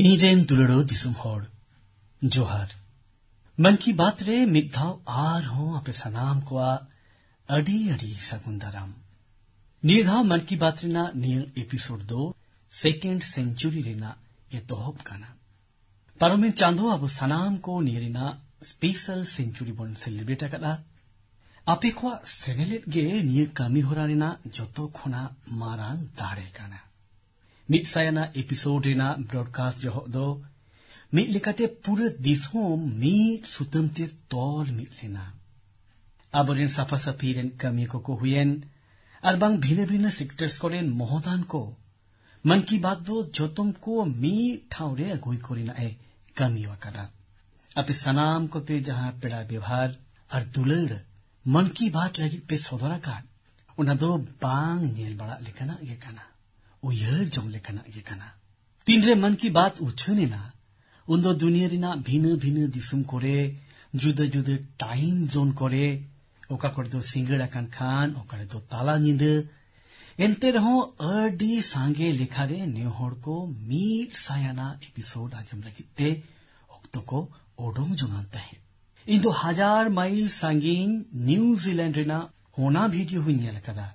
ᱤᱧᱨᱮᱱ ᱫᱩᱞᱟᱹᱲᱚ ᱫᱤᱥᱚᱢ ᱦᱚᱲ ᱡᱚᱦᱟᱨ ᱢᱚᱱ ᱠᱤ ᱵᱟᱛ ᱨᱮ ᱢᱤᱫ ᱫᱷᱟᱣ ᱟᱨᱦᱚᱸ ᱟᱯᱮ ᱥᱟᱱᱟᱢ ᱠᱚᱣᱟᱜ ᱟᱹᱰᱤ ᱟᱹᱰᱤ ᱥᱟᱹᱜᱩᱱ ᱫᱟᱨᱟᱢ ᱱᱤᱭᱟᱹ ᱫᱷᱟᱣ ᱢᱚᱱ ᱠᱤ ᱵᱟᱛ ᱨᱮᱱᱟᱜ ᱱᱤᱭᱟᱹ ᱮᱯᱤᱥᱳᱰ ᱫᱚ ᱥᱮᱠᱮᱱᱰ ᱥᱮᱧᱪᱩᱨᱤ ᱨᱮᱱᱟᱜ ᱮᱛᱚᱦᱚᱵ ᱠᱟᱱᱟ ᱯᱟᱨᱚᱢᱮᱱ ᱪᱟᱸᱫᱚ ᱟᱵᱚ ᱥᱟᱱᱟᱢ ᱠᱚ ᱱᱤᱭᱟᱹ ᱨᱮᱱᱟᱜ ᱥᱯᱮᱥᱟᱞ ᱥᱮᱧᱪᱩᱨᱤ ᱵᱚᱱ ᱥᱮᱞᱤᱵᱨᱮᱴ ᱟᱠᱟᱫᱟ ᱟᱯᱮ ᱠᱚᱣᱟᱜ ᱥᱮᱱᱮᱞᱮᱫ ᱜᱮ ᱱᱤᱭᱟᱹ ᱠᱟᱹᱢᱤ ᱦᱚᱨᱟ ᱨᱮᱱᱟᱜ ᱡᱚᱛᱚ ᱠᱷᱚᱱᱟᱜ ᱢᱟᱨᱟᱝ ᱫᱟᱲᱮ ᱠᱟᱱᱟ ᱢᱤᱫ ᱥᱟᱭᱟᱱᱟᱜ ᱮᱯᱤᱥᱳᱰ ᱨᱮᱱᱟᱜ ᱵᱨᱚᱰᱠᱟᱥᱴ ᱡᱚᱦᱚᱜ ᱫᱚ ᱢᱤᱫ ᱞᱮᱠᱟᱛᱮ ᱯᱩᱨᱟᱹ ᱫᱤᱥᱚᱢ ᱢᱤᱫ ᱥᱩᱛᱟᱹᱢ ᱛᱮ ᱛᱚᱞ ᱢᱤᱫ ᱞᱮᱱᱟ ᱟᱵᱚᱨᱮᱱ ᱥᱟᱯᱷᱟᱥᱟᱯᱷᱤ ᱨᱮᱱ ᱠᱟᱹᱢᱤᱭᱟᱹ ᱠᱚᱠᱚ ᱦᱩᱭᱮᱱ ᱟᱨ ᱵᱟᱝ ᱵᱷᱤᱱᱟᱹ ᱵᱷᱤᱱᱟᱹ ᱥᱮᱠᱴᱟᱨᱥ ᱠᱚᱨᱮᱱ ᱢᱚᱦᱚᱫᱟᱱ ᱠᱚ ᱢᱚᱱ ᱠᱤ ᱵᱟᱛ ᱫᱚ ᱡᱚᱛᱚᱢ ᱠᱚ ᱢᱤᱫ ᱴᱷᱟᱶ ᱨᱮ ᱟᱹᱜᱩᱭ ᱠᱚ ᱨᱮᱱᱟᱜ ᱮ ᱠᱟᱹᱢᱤ ᱟᱠᱟᱫᱟ ᱟᱯᱮ ᱥᱟᱱᱟᱢ ᱠᱚᱯᱮ ᱡᱟᱦᱟᱸ ᱯᱮᱲᱟ ᱵᱮᱣᱦᱟᱨ ᱟᱨ ᱫᱩᱞᱟᱹᱲ ᱢᱚᱱ ᱠᱤ ᱵᱟᱛ ᱞᱟᱹᱜᱤᱫ ᱯᱮ ᱥᱚᱫᱚᱨ ᱟᱠᱟᱫ ᱚᱱᱟ ᱫᱚ ᱵᱟᱝ ᱧᱮᱞ ᱵᱟᱲᱟᱜ ᱞᱮᱠᱟᱱᱟᱜ ᱜᱮ ᱠᱟᱱᱟ ᱩᱭᱦᱟᱹᱨ ᱡᱚᱝ ᱞᱮᱠᱟᱱᱟᱜ ᱜᱮ ᱠᱟᱱᱟ ᱛᱤᱱᱨᱮ ᱢᱚᱱ ᱠᱤ ᱵᱟᱛ ᱩᱪᱷᱟᱹᱱ ᱮᱱᱟ ᱩᱱᱫᱚ ᱫᱩᱱᱤᱭᱟᱹ ᱨᱮᱱᱟᱜ ᱵᱷᱤᱱᱟᱹ ᱵᱷᱤᱱᱟᱹ ᱫᱤᱥᱚᱢ ᱠᱚᱨᱮ ᱡᱩᱫᱟᱹ ᱡᱩᱫᱟᱹ ᱴᱟᱭᱤᱢ ᱡᱳᱱ ᱠᱚᱨᱮ ᱚᱠᱟ ᱠᱚᱨᱮ ᱫᱚ ᱥᱤᱸᱜᱟᱹᱲ ᱟᱠᱟᱱ ᱠᱷᱟᱱ ᱚᱠᱟ ᱨᱮᱫᱚ ᱛᱟᱞᱟ ᱧᱤᱫᱟᱹ ᱮᱱᱛᱮ ᱨᱮᱦᱚᱸ ᱟᱹᱰᱤ ᱥᱟᱸᱜᱮ ᱞᱮᱠᱷᱟᱨᱮ ᱱᱮ ᱦᱚᱲ ᱠᱚ ᱢᱤᱫ ᱥᱟᱭᱟᱱᱟ ᱮᱯᱤᱥᱳᱰ ᱟᱸᱡᱚᱢ ᱞᱟᱹᱜᱤᱫ ᱛᱮ ᱚᱠᱛᱚ ᱠᱚ ᱳᱰᱳᱝ ᱡᱚᱝᱟᱱ ᱛᱟᱦᱮᱸᱫ ᱤᱧ ᱫᱚ ᱦᱟᱡᱟᱨ ᱢᱟᱭᱤᱞ ᱥᱟᱺᱜᱤᱧ ᱱᱤᱭᱩᱡᱤᱞᱮᱱᱰ ᱨᱮᱱᱟᱜ ᱚᱱᱟ ᱵᱷᱤᱰᱤᱭᱳ ᱦᱚᱸᱧ ᱧᱮᱞ ᱟᱠᱟᱫᱟ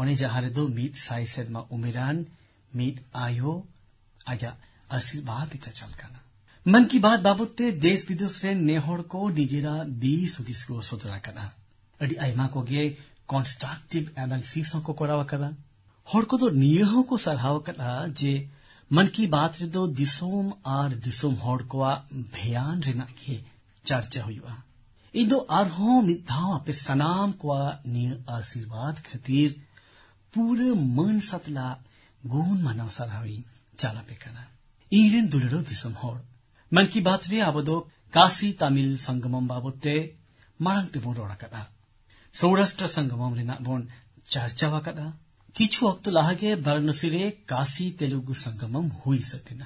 ᱚᱱᱮ ᱡᱟᱦᱟᱸ ᱨᱮᱫᱚ ᱢᱤᱫ ᱥᱟᱭ ᱥᱮᱨᱢᱟ ᱩᱢᱮᱨᱟᱱ ᱢᱤᱫ ᱟᱭᱳ ᱟᱡᱟᱜ ᱟᱥᱤᱨᱵᱟᱫ ᱮ ᱪᱟᱪᱟᱞ ᱠᱟᱱᱟ ᱢᱚᱱ ᱠᱤ ᱵᱟᱛ ᱵᱟᱵᱚᱫ ᱛᱮ ᱫᱮᱥ ᱵᱤᱫᱮᱥ ᱨᱮᱱ ᱱᱮᱦᱚᱲ ᱠᱚ ᱱᱤᱡᱮᱨᱟᱜ ᱫᱤᱥ ᱦᱩᱫᱤᱥ ᱠᱚ ᱥᱚᱫᱚᱨ ᱟᱠᱟᱫᱟ ᱟᱹᱰᱤ ᱟᱭᱢᱟ ᱠᱚᱜᱮ ᱠᱚᱱᱥᱴᱨᱟᱠᱴᱤᱵ ᱮᱱᱟᱞᱤᱥᱤᱥ ᱦᱚᱸᱠᱚ ᱠᱚᱨᱟᱣ ᱟᱠᱟᱫᱟ ᱦᱚᱲ ᱠᱚᱫᱚ ᱱᱤᱭᱟᱹ ᱦᱚᱸᱠᱚ ᱥᱟᱨᱦᱟᱣ ᱟᱠᱟᱫᱟ ᱡᱮ ᱢᱚᱱ ᱠᱤ ᱵᱟᱛ ᱨᱮᱫᱚ ᱫᱤᱥᱚᱢ ᱟᱨ ᱫᱤᱥᱚᱢ ᱦᱚᱲ ᱠᱚᱣᱟᱜ ᱵᱷᱮᱭᱟᱱ ᱨᱮᱱᱟᱜ ᱜᱮ ᱪᱟᱨᱪᱟ ᱦᱩᱭᱩᱜᱼᱟ ᱤᱧ ᱫᱚ ᱟᱨᱦᱚᱸ ᱢᱤᱫ ᱫᱷᱟᱣ ᱟᱯᱮ ᱥᱟᱱᱟᱢ ᱠᱚᱣᱟᱜ ᱱᱤᱭᱟᱹ ᱟᱥᱤᱨᱵᱟᱫ ᱠᱷᱟᱹᱛᱤᱨ પૂરે મન સતલા ગુણ મનાવસાર હવે ಜಾಲಬೇಕನ ಈರೇನ್ ದುಳಿರೋ ದಿಸಂ ಹೋಳ್ ಮನ್ ಕಿ ಬಾತ್ ರೇ ಆಬದು ಕಾಶಿ ತಮಿಳ್ ಸಂಗಮಂ ಬಾಬತ್ತೆ ಮಾಳಂಗ್ ಬೋನ್ ರೋಡಕದ ಸೌರಾಷ್ಟ್ರ ಸಂಗಮಂ ರೆನಾ ಬೋನ್ ಚರ್ಚಾವಾಕದ ಕಿಚು ಅಕ್ತು ಲಹಗೆ ಬಾರಣಸಿ ರೇ ಕಾಶಿ ತೆಲುಗು ಸಂಗಮಂ ಹುಯಿ ಸತಿನ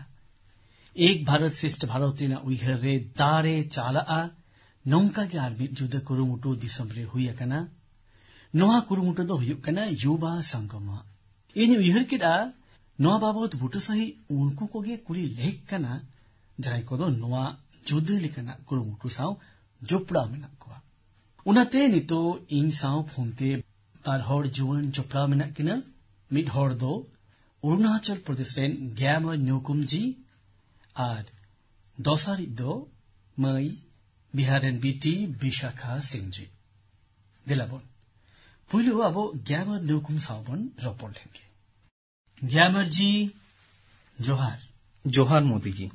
एक भारत श्रेष्ठ भारत रीना उइघर रे दारे चाला आ नौका के आर्मी जुद कुरुमुटु दिसंबरे हुई अकना ᱱᱚᱣᱟ ᱠᱩᱨᱩᱢᱩᱴᱩ ᱫᱚ ᱦᱩᱭᱩᱜ ᱠᱟᱱᱟ ᱭᱩᱵᱟ ᱥᱚᱝᱜᱚᱢᱟ ᱤᱧ ᱩᱭᱦᱟᱹᱨ ᱠᱮᱫᱟ ᱱᱚᱣᱟ ᱵᱟᱵᱚᱫ ᱵᱩᱴᱟᱹ ᱥᱟᱹᱦᱤᱡ ᱩᱱᱠᱩ ᱠᱚᱜᱮ ᱠᱩᱞᱤ ᱞᱮᱠ ᱠᱟᱱᱟ ᱡᱟᱦᱟᱸᱭ ᱠᱚᱫᱚ ᱱᱚᱣᱟ ᱡᱩᱫᱟᱹ ᱞᱮᱠᱟᱱᱟᱜ ᱠᱩᱨᱩᱢᱩᱴᱩ ᱥᱟᱶ ᱡᱚᱯᱲᱟᱣ ᱢᱮᱱᱟᱜ ᱠᱚᱣᱟ ᱚᱱᱟᱛᱮ ᱱᱤᱛᱚᱜ ᱤᱧ ᱥᱟᱶ ᱯᱷᱳᱱᱛᱮ ᱵᱟᱨ ᱦᱚᱲ ᱡᱩᱣᱟᱹᱱ ᱡᱚᱯᱲᱟᱣ ᱢᱮᱱᱟᱜ ᱠᱤᱱᱟ ᱢᱤᱫ ᱦᱚᱲ ᱫᱚ ᱚᱨᱩᱱᱟᱪᱚᱞ ᱯᱨᱚᱫᱮᱥ ᱨᱮᱱ ᱜᱮᱢᱟ ᱧᱩᱠᱩᱢ ᱡᱤ ᱟᱨ ᱫᱚᱥᱟᱨᱤᱡ ᱫᱚ ᱢᱟᱹᱭ ᱵᱤᱦᱟᱨ ᱨᱮᱱ ᱵᱤᱴᱤ ᱵᱤᱥᱟᱠᱷᱟ ᱥᱤᱝ ᱡᱤ ᱫᱮᱞᱟᱵᱚᱱ पहिलो আব ग्यामर न्यौकुम সাবন রপল पढ्लेंगे ग्यामर জি জোহার জোহার मोदी जी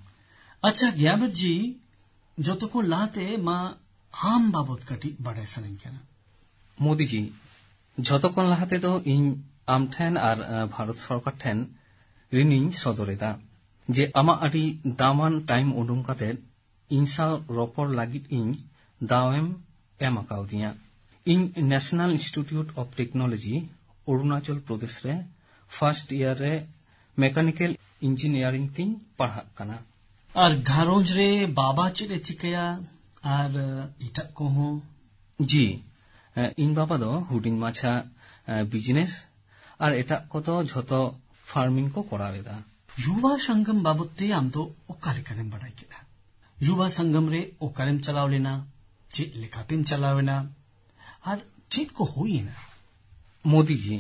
আচ্ছা জি যতক্ষণ লাতে মা হাম বাবদ কাটি বাড়াই সানেন কেন মোদিজি যতক্ষণ লাহাতে তো ইন আমঠেন আর ভারত সরকার ঠেন সদরে দা যে আমা আটি দামান টাইম উডুম কাতে ইনসা রপর লাগি ইন দাওয়েম এম আকাউ দিয়া ᱤᱧ national institute of technology Arunachal Pradesh ᱨᱮ ᱯᱷᱟᱥᱴ ᱤᱭᱟᱨ ᱨᱮ ᱢᱮᱠᱟᱱᱤᱠᱮᱞ ᱤᱧᱡᱤᱱᱤᱭᱟᱨᱤᱝ ᱛᱤᱧ ᱯᱟᱲᱦᱟᱜ ᱠᱟᱱᱟ ᱟᱨ ᱜᱷᱟᱨᱚᱸᱡᱽ ᱨᱮ ᱵᱟᱵᱟ ᱪᱮᱫ ᱮ ᱪᱤᱠᱟᱹᱭᱟ ᱟᱨ ᱮᱴᱟᱜ ᱠᱚᱦᱚᱸ ᱡᱤ ᱤᱧ ᱵᱟᱵᱟ ᱫᱚ ᱦᱩᱰᱤᱧ ᱢᱟᱪᱷᱟ ᱵᱤᱡᱽᱱᱮᱥ ᱟᱨ ᱮᱴᱟᱜ ᱠᱚᱫᱚ ᱡᱷᱚᱛᱚ ᱯᱷᱟᱨᱢᱤᱝ ᱠᱚ ᱠᱚᱨᱟᱣ ᱮᱫᱟ ᱭᱩᱵᱟ ᱥᱚᱝᱜᱚᱢ ᱵᱟᱵᱚᱫᱛᱮ ᱟᱢ ᱫᱚ ᱚᱠᱟ ᱞᱮᱠᱟᱨᱮᱢ ᱵᱟᱰᱟᱭ ᱠᱮᱫᱟ ᱭᱩᱵᱟ ᱥᱚᱝᱜᱚᱢ ᱨᱮ ᱚᱠᱟᱨᱮᱢ ᱪᱟᱞᱟᱣ ᱞᱮᱱᱟ ᱪᱮᱫ ᱞᱮᱠᱟᱛᱮᱢ ᱪᱟᱞᱟᱣ ᱮᱱᱟ ᱟᱨ ᱪᱮᱫ ᱠᱚ ᱦᱩᱭᱮᱱᱟ ᱢᱳᱫᱤᱡᱤ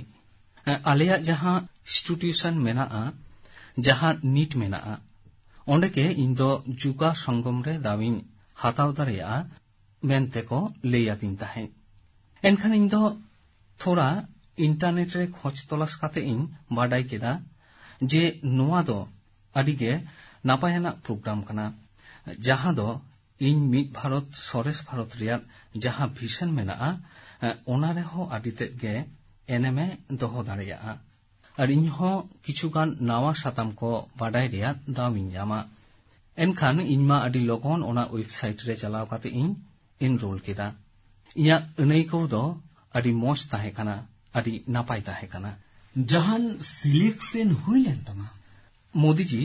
ᱟᱞᱮᱭᱟᱜ ᱡᱟᱦᱟᱸ ᱤᱱᱥᱴᱤᱴᱤᱭᱩᱥᱚᱱ ᱢᱮᱱᱟᱜᱼᱟ ᱡᱟᱦᱟᱸ ᱱᱤᱴ ᱢᱮᱱᱟᱜᱼᱟ ᱚᱸᱰᱮᱜᱮ ᱤᱧ ᱫᱚ ᱡᱩᱠᱟ ᱥᱚᱝᱜᱚᱢ ᱨᱮ ᱫᱟᱣᱤᱧ ᱦᱟᱛᱟᱣ ᱫᱟᱲᱮᱭᱟᱜᱼᱟ ᱢᱮᱱᱛᱮᱠᱚ ᱞᱟᱹᱭ ᱟᱹᱫᱤᱧ ᱛᱟᱦᱮᱸᱫ ᱮᱱᱠᱷᱟᱱ ᱤᱧ ᱫᱚ ᱛᱷᱚᱲᱟ ᱤᱱᱴᱟᱨᱱᱮᱴ ᱨᱮ ᱠᱷᱚᱡ ᱛᱚᱞᱟᱥ ᱠᱟᱛᱮ ᱤᱧ ᱵᱟᱰᱟᱭ ᱠᱮᱫᱟ ᱡᱮ ᱱᱚᱣᱟ ᱫᱚ ᱟᱹᱰᱤᱜᱮ ᱱᱟᱯᱟᱭᱟᱱᱟᱜ ᱯᱨᱳᱜᱨᱟᱢ ᱠᱟᱱᱟ ᱡᱟᱦᱟᱸ ᱫᱚ ᱤᱧ ᱢᱤᱫ ᱵᱷᱟᱨᱚᱛ ᱥᱚᱨᱮᱥ ᱵᱷᱟᱨᱚᱛ ᱨᱮᱭᱟᱜ ᱡᱟᱦᱟᱸ ᱵᱷᱤᱥᱚᱱ ᱢᱮᱱᱟᱜᱼᱟ ᱚᱱᱟ ᱨᱮᱦᱚᱸ ᱟᱹᱰᱤᱛᱮᱫ ᱜᱮ ᱮᱱᱮᱢᱮ ᱫᱚᱦᱚ ᱫᱟᱲᱮᱭᱟᱜᱼᱟ ᱟᱨ ᱤᱧᱦᱚᱸ ᱠᱤᱪᱷᱩᱜᱟᱱ ᱱᱟᱣᱟ ᱥᱟᱛᱟᱢ ᱠᱚ ᱵᱟᱰᱟᱭ ᱨᱮᱭᱟᱜ ᱫᱟᱣᱤᱧ ᱧᱟᱢᱟ ᱮᱱᱠᱷᱟᱱ ᱤᱧᱢᱟ ᱟᱹᱰᱤ ᱞᱚᱜᱚᱱ ᱚᱱᱟ ᱳᱭᱮᱵᱥᱟᱭᱤᱴ ᱨᱮ ᱪᱟᱞᱟᱣ ᱠᱟᱛᱮ ᱤᱧ ᱮᱱᱨᱳᱞ ᱠᱮᱫᱟ ᱤᱧᱟᱹᱜ ᱟᱹᱱᱟᱹᱭᱠᱟᱹᱣ ᱫᱚ ᱟᱹᱰᱤ ᱢᱚᱡᱽ ᱛᱟᱦᱮᱸ ᱠᱟᱱᱟ ᱟᱹᱰᱤ ᱱᱟᱯᱟᱭ ᱛᱟᱦᱮᱸ ᱠᱟᱱᱟ ᱡᱟᱦᱟᱱ ᱥᱤᱞᱮᱠᱥᱮᱱ ᱦᱩᱭ ᱞᱮᱱ ᱛᱟᱢᱟ ᱢᱳᱫᱤᱡᱤ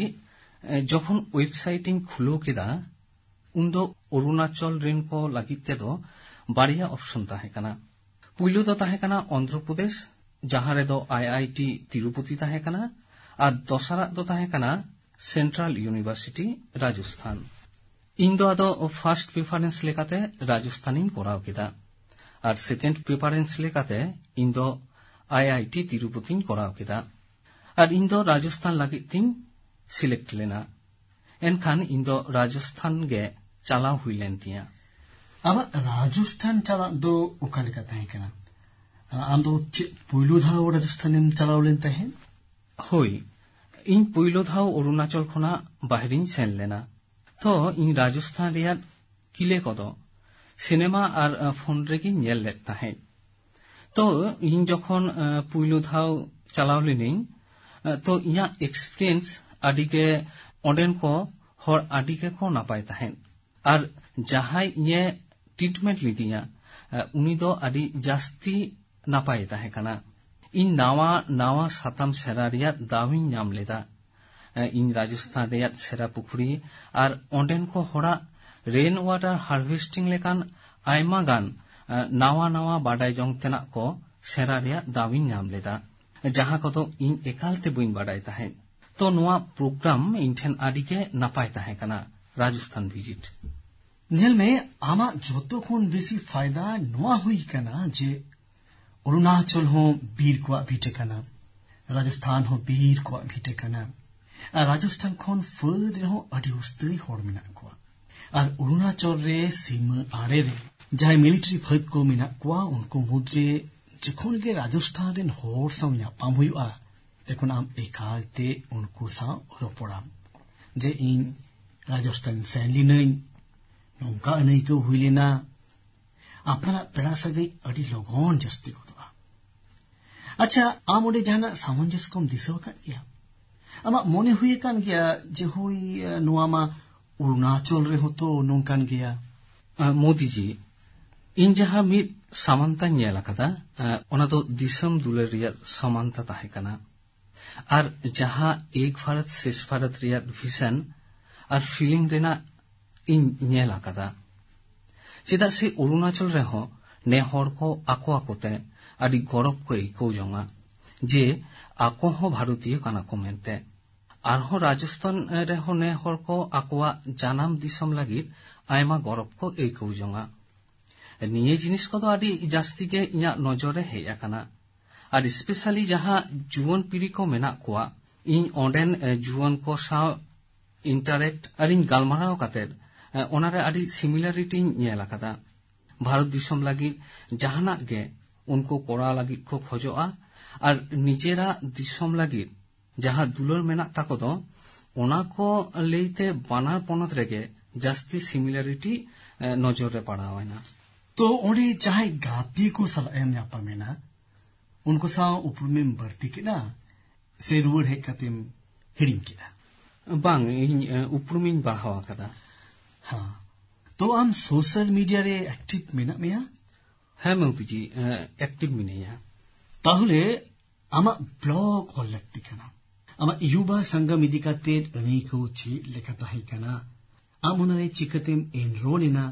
ᱡᱚᱠᱷᱚᱱ ᱳᱭᱮᱵᱥᱟᱭᱤᱴ ᱤᱧ ᱠᱷᱩᱞᱟᱹᱣ ᱠᱮᱫᱟ ᱩᱱᱫᱚ ᱚᱨᱩᱱᱟᱪᱚᱞ ᱨᱮᱱ ᱠᱚ ᱞᱟᱹᱜᱤᱫ ᱛᱮᱫᱚ ᱵᱟᱨᱭᱟ ᱚᱯᱥᱚᱱ ᱛᱟᱦᱮᱸ ᱠᱟᱱᱟ ᱯᱩᱭᱞᱩ ᱫᱚ ᱛᱟᱦᱮᱸ ᱠᱟᱱᱟ ᱚᱱᱫᱷᱨᱚᱯᱨᱚᱫᱮᱥ ᱡᱟᱦᱟᱸ ᱨᱮᱫᱚ ᱟᱭ ᱟᱭ ᱴᱤ ᱛᱤᱨᱩᱯᱚᱛᱤ ᱛᱟᱦᱮᱸ ᱠᱟᱱᱟ ᱟᱨ ᱫᱚᱥᱟᱨᱟᱜ ᱫᱚ ᱛᱟᱦᱮᱸ ᱠᱟᱱᱟ ᱥᱮᱱᱴᱨᱟᱞ ᱤᱭᱩᱱᱤᱵᱷᱟᱨᱥᱤᱴᱤ ᱨᱟᱡᱚᱥᱛᱷᱟᱱ ᱤᱧ ᱫᱚ ᱟᱫᱚ ᱯᱷᱟᱨᱥᱴ ᱯᱨᱤᱯᱷᱟᱨᱮᱱᱥ ᱞᱮᱠᱟᱛᱮ ᱨᱟᱡᱚᱥᱛᱷᱟᱱᱤᱧ ᱠᱚᱨᱟᱣ ᱠᱮᱫᱟ ᱟᱨ ᱥᱮᱠᱮᱱᱰ ᱯᱨᱤᱯᱷᱟᱨᱮᱱᱥ ᱞᱮᱠᱟᱛᱮ ᱤᱧ ᱫᱚ ᱟᱭ ᱟᱭ ᱴᱤ ᱛᱤᱨᱩᱯᱚᱛᱤᱧ ᱠᱚᱨᱟᱣ ᱠᱮᱫᱟ ᱟᱨ ᱤᱧ ᱫᱚ ᱨᱟᱡᱚᱥᱛᱷᱟᱱ ᱞᱟᱹᱜᱤᱫ ᱛᱤᱧ ᱥᱤᱞᱮᱠᱴ ᱞᱮᱱᱟ ᱮᱱᱠᱷᱟᱱ ᱤᱧ ᱫᱚ ᱨᱟᱡᱚᱥᱛᱷᱟᱱ ᱜᱮ ᱪᱟᱞᱟᱣ ᱦᱩᱭ ᱞᱮᱱ ᱛᱤᱧᱟ ᱟᱵᱟᱨ ᱨᱟᱡᱚᱥᱛᱷᱟᱱ ᱪᱟᱞᱟᱜ ᱫᱚ ᱚᱠᱟ ᱞᱮᱠᱟ ᱛᱟᱦᱮᱸ ᱠᱟᱱᱟ ᱟᱢ ᱫᱚ ᱪᱮᱫ ᱯᱩᱭᱞᱩ ᱫᱷᱟᱣ ᱨᱟᱡᱚᱥᱛᱷᱟᱱᱮᱢ ᱪᱟᱞᱟᱣ ᱞᱮᱱ ᱛᱟᱦᱮᱸᱫ ᱦᱳᱭ ᱤᱧ ᱯᱩᱭᱞᱩ ᱫᱷᱟᱣ ᱚᱨᱩᱱᱟᱪᱚᱞ ᱠᱷᱚᱱᱟᱜ ᱵᱟᱦᱨᱮᱧ ᱥᱮᱱ ᱞᱮᱱᱟ ᱛᱚ ᱤᱧ ᱨᱟᱡᱚᱥᱛᱷᱟᱱ ᱨᱮᱭᱟᱜ ᱠᱤᱞᱮ ᱠᱚᱫᱚ ᱥᱤᱱᱮᱢᱟ ᱟᱨ ᱯᱷᱳᱱ ᱨᱮᱜᱤᱧ ᱧᱮᱞ ᱞᱮᱫ ᱛᱟᱦᱮᱸᱫ ᱛᱚ ᱤᱧ ᱡᱚᱠᱷᱚᱱ ᱯᱩᱭᱞᱩ ᱫᱷᱟᱣ ᱪᱟᱞᱟᱣ ᱞᱤᱱᱟᱹᱧ ᱛᱚ ᱤᱧᱟᱹᱜ ᱮᱠᱥᱯᱨᱤᱭᱮᱱᱥ ᱟᱹᱰᱤᱜᱮ ᱚᱸᱰᱮᱱ ᱠᱚ ᱦᱚᱲ ᱟᱹᱰᱤ ᱜᱮᱠᱚ ᱱᱟᱯᱟᱭ ᱛᱟᱦᱮᱸᱫ ᱟᱨ ᱡᱟᱦᱟᱸᱭ ᱤᱧᱮ ᱴᱨᱤᱴᱢᱮᱱᱴ ᱞᱤᱫᱤᱧᱟ ᱩᱱᱤ ᱫᱚ ᱟᱹᱰᱤ ᱡᱟᱹᱥᱛᱤ ᱱᱟᱯᱟᱭᱮ ᱛᱟᱦᱮᱸ ᱠᱟᱱᱟ ᱤᱧ ᱱᱟᱣᱟ ᱱᱟᱣᱟ ᱥᱟᱛᱟᱢ ᱥᱮᱨᱟ ᱨᱮᱭᱟᱜ ᱫᱟᱣᱤᱧ ᱧᱟᱢ ᱞᱮᱫᱟ ᱤᱧ ᱨᱟᱡᱚᱥᱛᱷᱟᱱ ᱨᱮᱭᱟᱜ ᱥᱮᱨᱟ ᱯᱩᱠᱷᱨᱤ ᱟᱨ ᱚᱸᱰᱮᱱ ᱠᱚ ᱦᱚᱲᱟᱜ ᱨᱮᱱ ᱳᱣᱟᱴᱟᱨ ᱦᱟᱨᱵᱷᱮᱥᱴᱤᱝ ᱞᱮᱠᱟᱱ ᱟᱭᱢᱟ ᱜᱟᱱ ᱱᱟᱣᱟ ᱱᱟᱣᱟ ᱵᱟᱰᱟᱭ ᱡᱚᱝ ᱛᱮᱱᱟᱜ ᱠᱚ ᱥᱮᱨᱟ ᱨᱮᱭᱟᱜ ᱫᱟᱣᱤᱧ ᱧᱟᱢ ᱞᱮᱫᱟ ᱡᱟᱦᱟᱸ ᱠᱚᱫᱚ ᱤᱧ ᱮᱠᱟᱞᱛᱮ ᱵᱟᱹᱧ ᱵᱟᱰᱟᱭ ᱛᱟᱦᱮᱸᱫ ᱛᱚ ᱱᱚᱣᱟ ᱯᱨᱳᱜᱨᱟᱢ ᱤᱧ ᱴᱷᱮᱱ ᱟᱹᱰᱤᱜᱮ ᱱᱟᱯᱟᱭ ᱛᱟᱦᱮᱸ ᱠᱟᱱᱟ ರಾಜಸ್ಥಾನ್ ವಿಜಿಟ್ ᱧᱮᱞᱢᱮ ᱟᱢᱟᱜ ᱡᱚᱛᱚ ᱠᱷᱚᱱ ᱵᱮᱥᱤ ᱯᱷᱟᱭᱫᱟ ᱱᱚᱣᱟ ᱦᱩᱭ ᱠᱟᱱᱟ ᱡᱮ ᱚᱨᱩᱱᱟᱪᱚᱞ ᱦᱚᱸ ᱵᱤᱨ ᱠᱚᱣᱟᱜ ᱵᱷᱤᱴᱟᱹ ᱠᱟᱱᱟ ᱨᱟᱡᱚᱥᱛᱷᱟᱱ ᱦᱚᱸ ᱵᱤᱨ ᱠᱚᱣᱟᱜ ᱵᱷᱤᱴᱟᱹ ᱠᱟᱱᱟ ᱟᱨ ᱨᱟᱡᱚᱥᱛᱷᱟᱱ ᱠᱷᱚᱱ ᱯᱷᱟᱹᱫ ᱨᱮᱦᱚᱸ ᱟᱹᱰᱤ ᱩᱥᱛᱟᱹᱭ ᱦᱚᱲ ᱢᱮᱱᱟᱜ ᱠᱚᱣᱟ ᱟᱨ ᱚᱨᱩᱱᱟᱪᱚᱞ ᱨᱮ ᱥᱤᱢᱟᱹ ᱟᱲᱮ ᱨᱮ ᱡᱟᱦᱟᱸᱭ ᱢᱤᱞᱤᱴᱟᱨᱤ ᱯᱷᱟᱹᱫ ᱠᱚ ᱢᱮᱱᱟᱜ ᱠᱚᱣᱟ ᱩᱱᱠᱩ ᱢᱩᱫᱽᱨᱮ ᱡᱚᱠᱷᱚᱱ ᱜᱮ ᱨᱟᱡᱚᱥᱛᱷᱟᱱ ᱨᱮᱱ ᱦᱚᱲ ᱥᱟᱶ ᱧᱟᱯᱟᱢ ᱦᱩᱭᱩᱜᱼᱟ ᱛᱚᱠᱷᱚᱱ ᱟᱢ ᱮᱠᱟᱞᱛᱮ ᱩᱱᱠᱩ ᱥᱟᱶ ᱨᱚᱯᱚᱲᱟᱢ ᱡᱮ ᱤᱧ राजस्थान सैनली नई नौका अनेक हुईलेना अपना पेड़ा सगे अड़ी लगन जस्ती को अच्छा आम अड़े जहां सामंजस्क दिसा आम मन हुए जे हई नवा अरुणाचल रेहतो नौकान गया मोदी जी इन जहां मीद सामानता नेल अकादा दिसम दुले और जहां एक भारत शेष भारत रिया भिसन ᱟᱨ ᱯᱷᱤᱞᱤᱝ ᱨᱮᱱᱟᱜ ᱤᱧ ᱧᱮᱞ ᱟᱠᱟᱫᱟ ᱪᱮᱫᱟᱜ ᱥᱮ ᱚᱨᱩᱱᱟᱪᱚᱞ ᱨᱮᱦᱚᱸ ᱱᱮ ᱦᱚᱲ ᱠᱚ ᱟᱠᱚ ᱟᱠᱚᱛᱮ ᱟᱹᱰᱤ ᱜᱚᱨᱚᱵ ᱠᱚ ᱟᱹᱭᱠᱟᱹᱣ ᱡᱚᱝᱟ ᱡᱮ ᱟᱠᱚ ᱦᱚᱸ ᱵᱷᱟᱨᱚᱛᱤᱭᱚ ᱠᱟᱱᱟ ᱠᱚ ᱢᱮᱱᱛᱮ ᱟᱨᱦᱚᱸ ᱨᱟᱡᱚᱥᱛᱷᱟᱱ ᱨᱮᱦᱚᱸ ᱱᱮ ᱦᱚᱲ ᱠᱚ ᱟᱠᱚᱣᱟᱜ ᱡᱟᱱᱟᱢ ᱫᱤᱥᱚᱢ ᱞᱟᱹᱜᱤᱫ ᱟᱭᱢᱟ ᱜᱚᱨᱚᱵ ᱠᱚ ᱟᱹᱭᱠᱟᱹᱣ ᱡᱚᱝᱟ ᱱᱤᱭᱟᱹ ᱡᱤᱱᱤᱥ ᱠᱚᱫᱚ ᱟᱹᱰᱤ ᱡᱟᱹᱥᱛᱤ ᱜᱮ ᱤᱧᱟᱹᱜ ᱱᱚᱡᱚᱨ ᱨᱮ ᱦᱮᱡ ᱟᱠᱟᱱᱟ ᱟᱨ ᱥᱯᱮᱥᱟᱞᱤ ᱡᱟᱦᱟᱸ ᱡᱩᱣᱟᱹᱱ ᱯᱤᱲᱦᱤ ᱠᱚ ᱢᱮᱱᱟᱜ ᱠᱚᱣᱟ ᱤᱧ ᱚᱸᱰᱮᱱ ᱡᱩᱣᱟᱹᱱ ᱠᱚ ᱥᱟᱶ ᱤᱱᱴᱟᱨᱮᱠᱴ ᱟᱹᱰᱤᱧ ᱜᱟᱞᱢᱟᱨᱟᱣ ᱠᱟᱛᱮᱫ ᱚᱱᱟᱨᱮ ᱟᱹᱰᱤ ᱥᱤᱢᱤᱞᱟᱨᱤᱴᱤᱧ ᱧᱮᱞ ᱟᱠᱟᱫᱟ ᱵᱷᱟᱨᱚᱛ ᱫᱤᱥᱚᱢ ᱞᱟᱹᱜᱤᱫ ᱡᱟᱦᱟᱱᱟᱜ ᱜᱮ ᱩᱱᱠᱩ ᱠᱚᱨᱟᱣ ᱞᱟᱹᱜᱤᱫ ᱠᱚ ᱠᱷᱚᱡᱚᱜᱼᱟ ᱟᱨ ᱱᱤᱡᱮᱨᱟᱜ ᱫᱤᱥᱚᱢ ᱞᱟᱹᱜᱤᱫ ᱡᱟᱦᱟᱸ ᱫᱩᱞᱟᱹᱲ ᱢᱮᱱᱟᱜ ᱛᱟᱠᱚ ᱫᱚ ᱚᱱᱟ ᱠᱚ ᱞᱟᱹᱭᱛᱮ ᱵᱟᱱᱟᱨ ᱯᱚᱱᱚᱛ ᱨᱮᱜᱮ ᱡᱟᱹᱥᱛᱤ ᱥᱤᱢᱤᱞᱟᱨᱤᱴᱤ ᱱᱚᱡᱚᱨ ᱨᱮ ᱯᱟᱲᱟᱣᱮᱱᱟ ᱛᱚ ᱚᱸᱰᱮ ᱡᱟᱦᱟᱸᱭ ᱜᱟᱛᱮ ᱠᱚ ᱥᱟᱞᱟᱜ ᱮᱢ ᱧᱟᱯᱟᱢᱮᱱᱟ ᱩᱱᱠᱩ ᱥᱟᱶ ᱩᱯᱨᱩᱢᱮᱢ ᱵᱟᱹᱲᱛᱤ ᱠᱮᱫᱟ ᱥᱮ ᱨᱩᱣᱟᱹᱲ ᱦᱮᱡ ᱠᱟᱛᱮᱢ ᱦᱤᱲᱤᱧ ᱠᱮᱫᱟ ᱵᱟᱝ ᱤᱧ ᱩᱯᱨᱩᱢᱤᱧ ᱵᱟᱲᱦᱟᱣ ᱟᱠᱟᱫᱟ ᱦᱟᱸ ᱛᱚ ᱟᱢ ᱥᱳᱥᱟᱞ ᱢᱤᱰᱤᱭᱟ ᱨᱮ ᱮᱠᱴᱤᱵ ᱢᱮᱱᱟᱜ ᱢᱮᱭᱟ ᱦᱮᱸ ᱢᱚᱝᱠᱩᱡᱤ ᱮᱠᱴᱤᱵ ᱢᱤᱱᱟᱹᱧᱟ ᱛᱟᱦᱚᱞᱮ ᱟᱢᱟᱜ ᱵᱞᱚᱜ ᱚᱞ ᱞᱟᱹᱠᱛᱤ ᱠᱟᱱᱟ ᱟᱢᱟᱜ ᱭᱩᱵᱟ ᱥᱚᱝᱜᱚᱢ ᱤᱫᱤ ᱠᱟᱛᱮᱫ ᱟᱹᱱᱟᱹᱭᱠᱟᱹᱣ ᱪᱮᱫ ᱞᱮᱠᱟ ᱛᱟᱦᱮᱸ ᱠᱟᱱᱟ ᱟᱢ ᱚᱱᱟᱨᱮ ᱪᱤᱠᱟᱹᱛᱮᱢ ᱮᱱᱨᱳᱞ ᱮᱱᱟ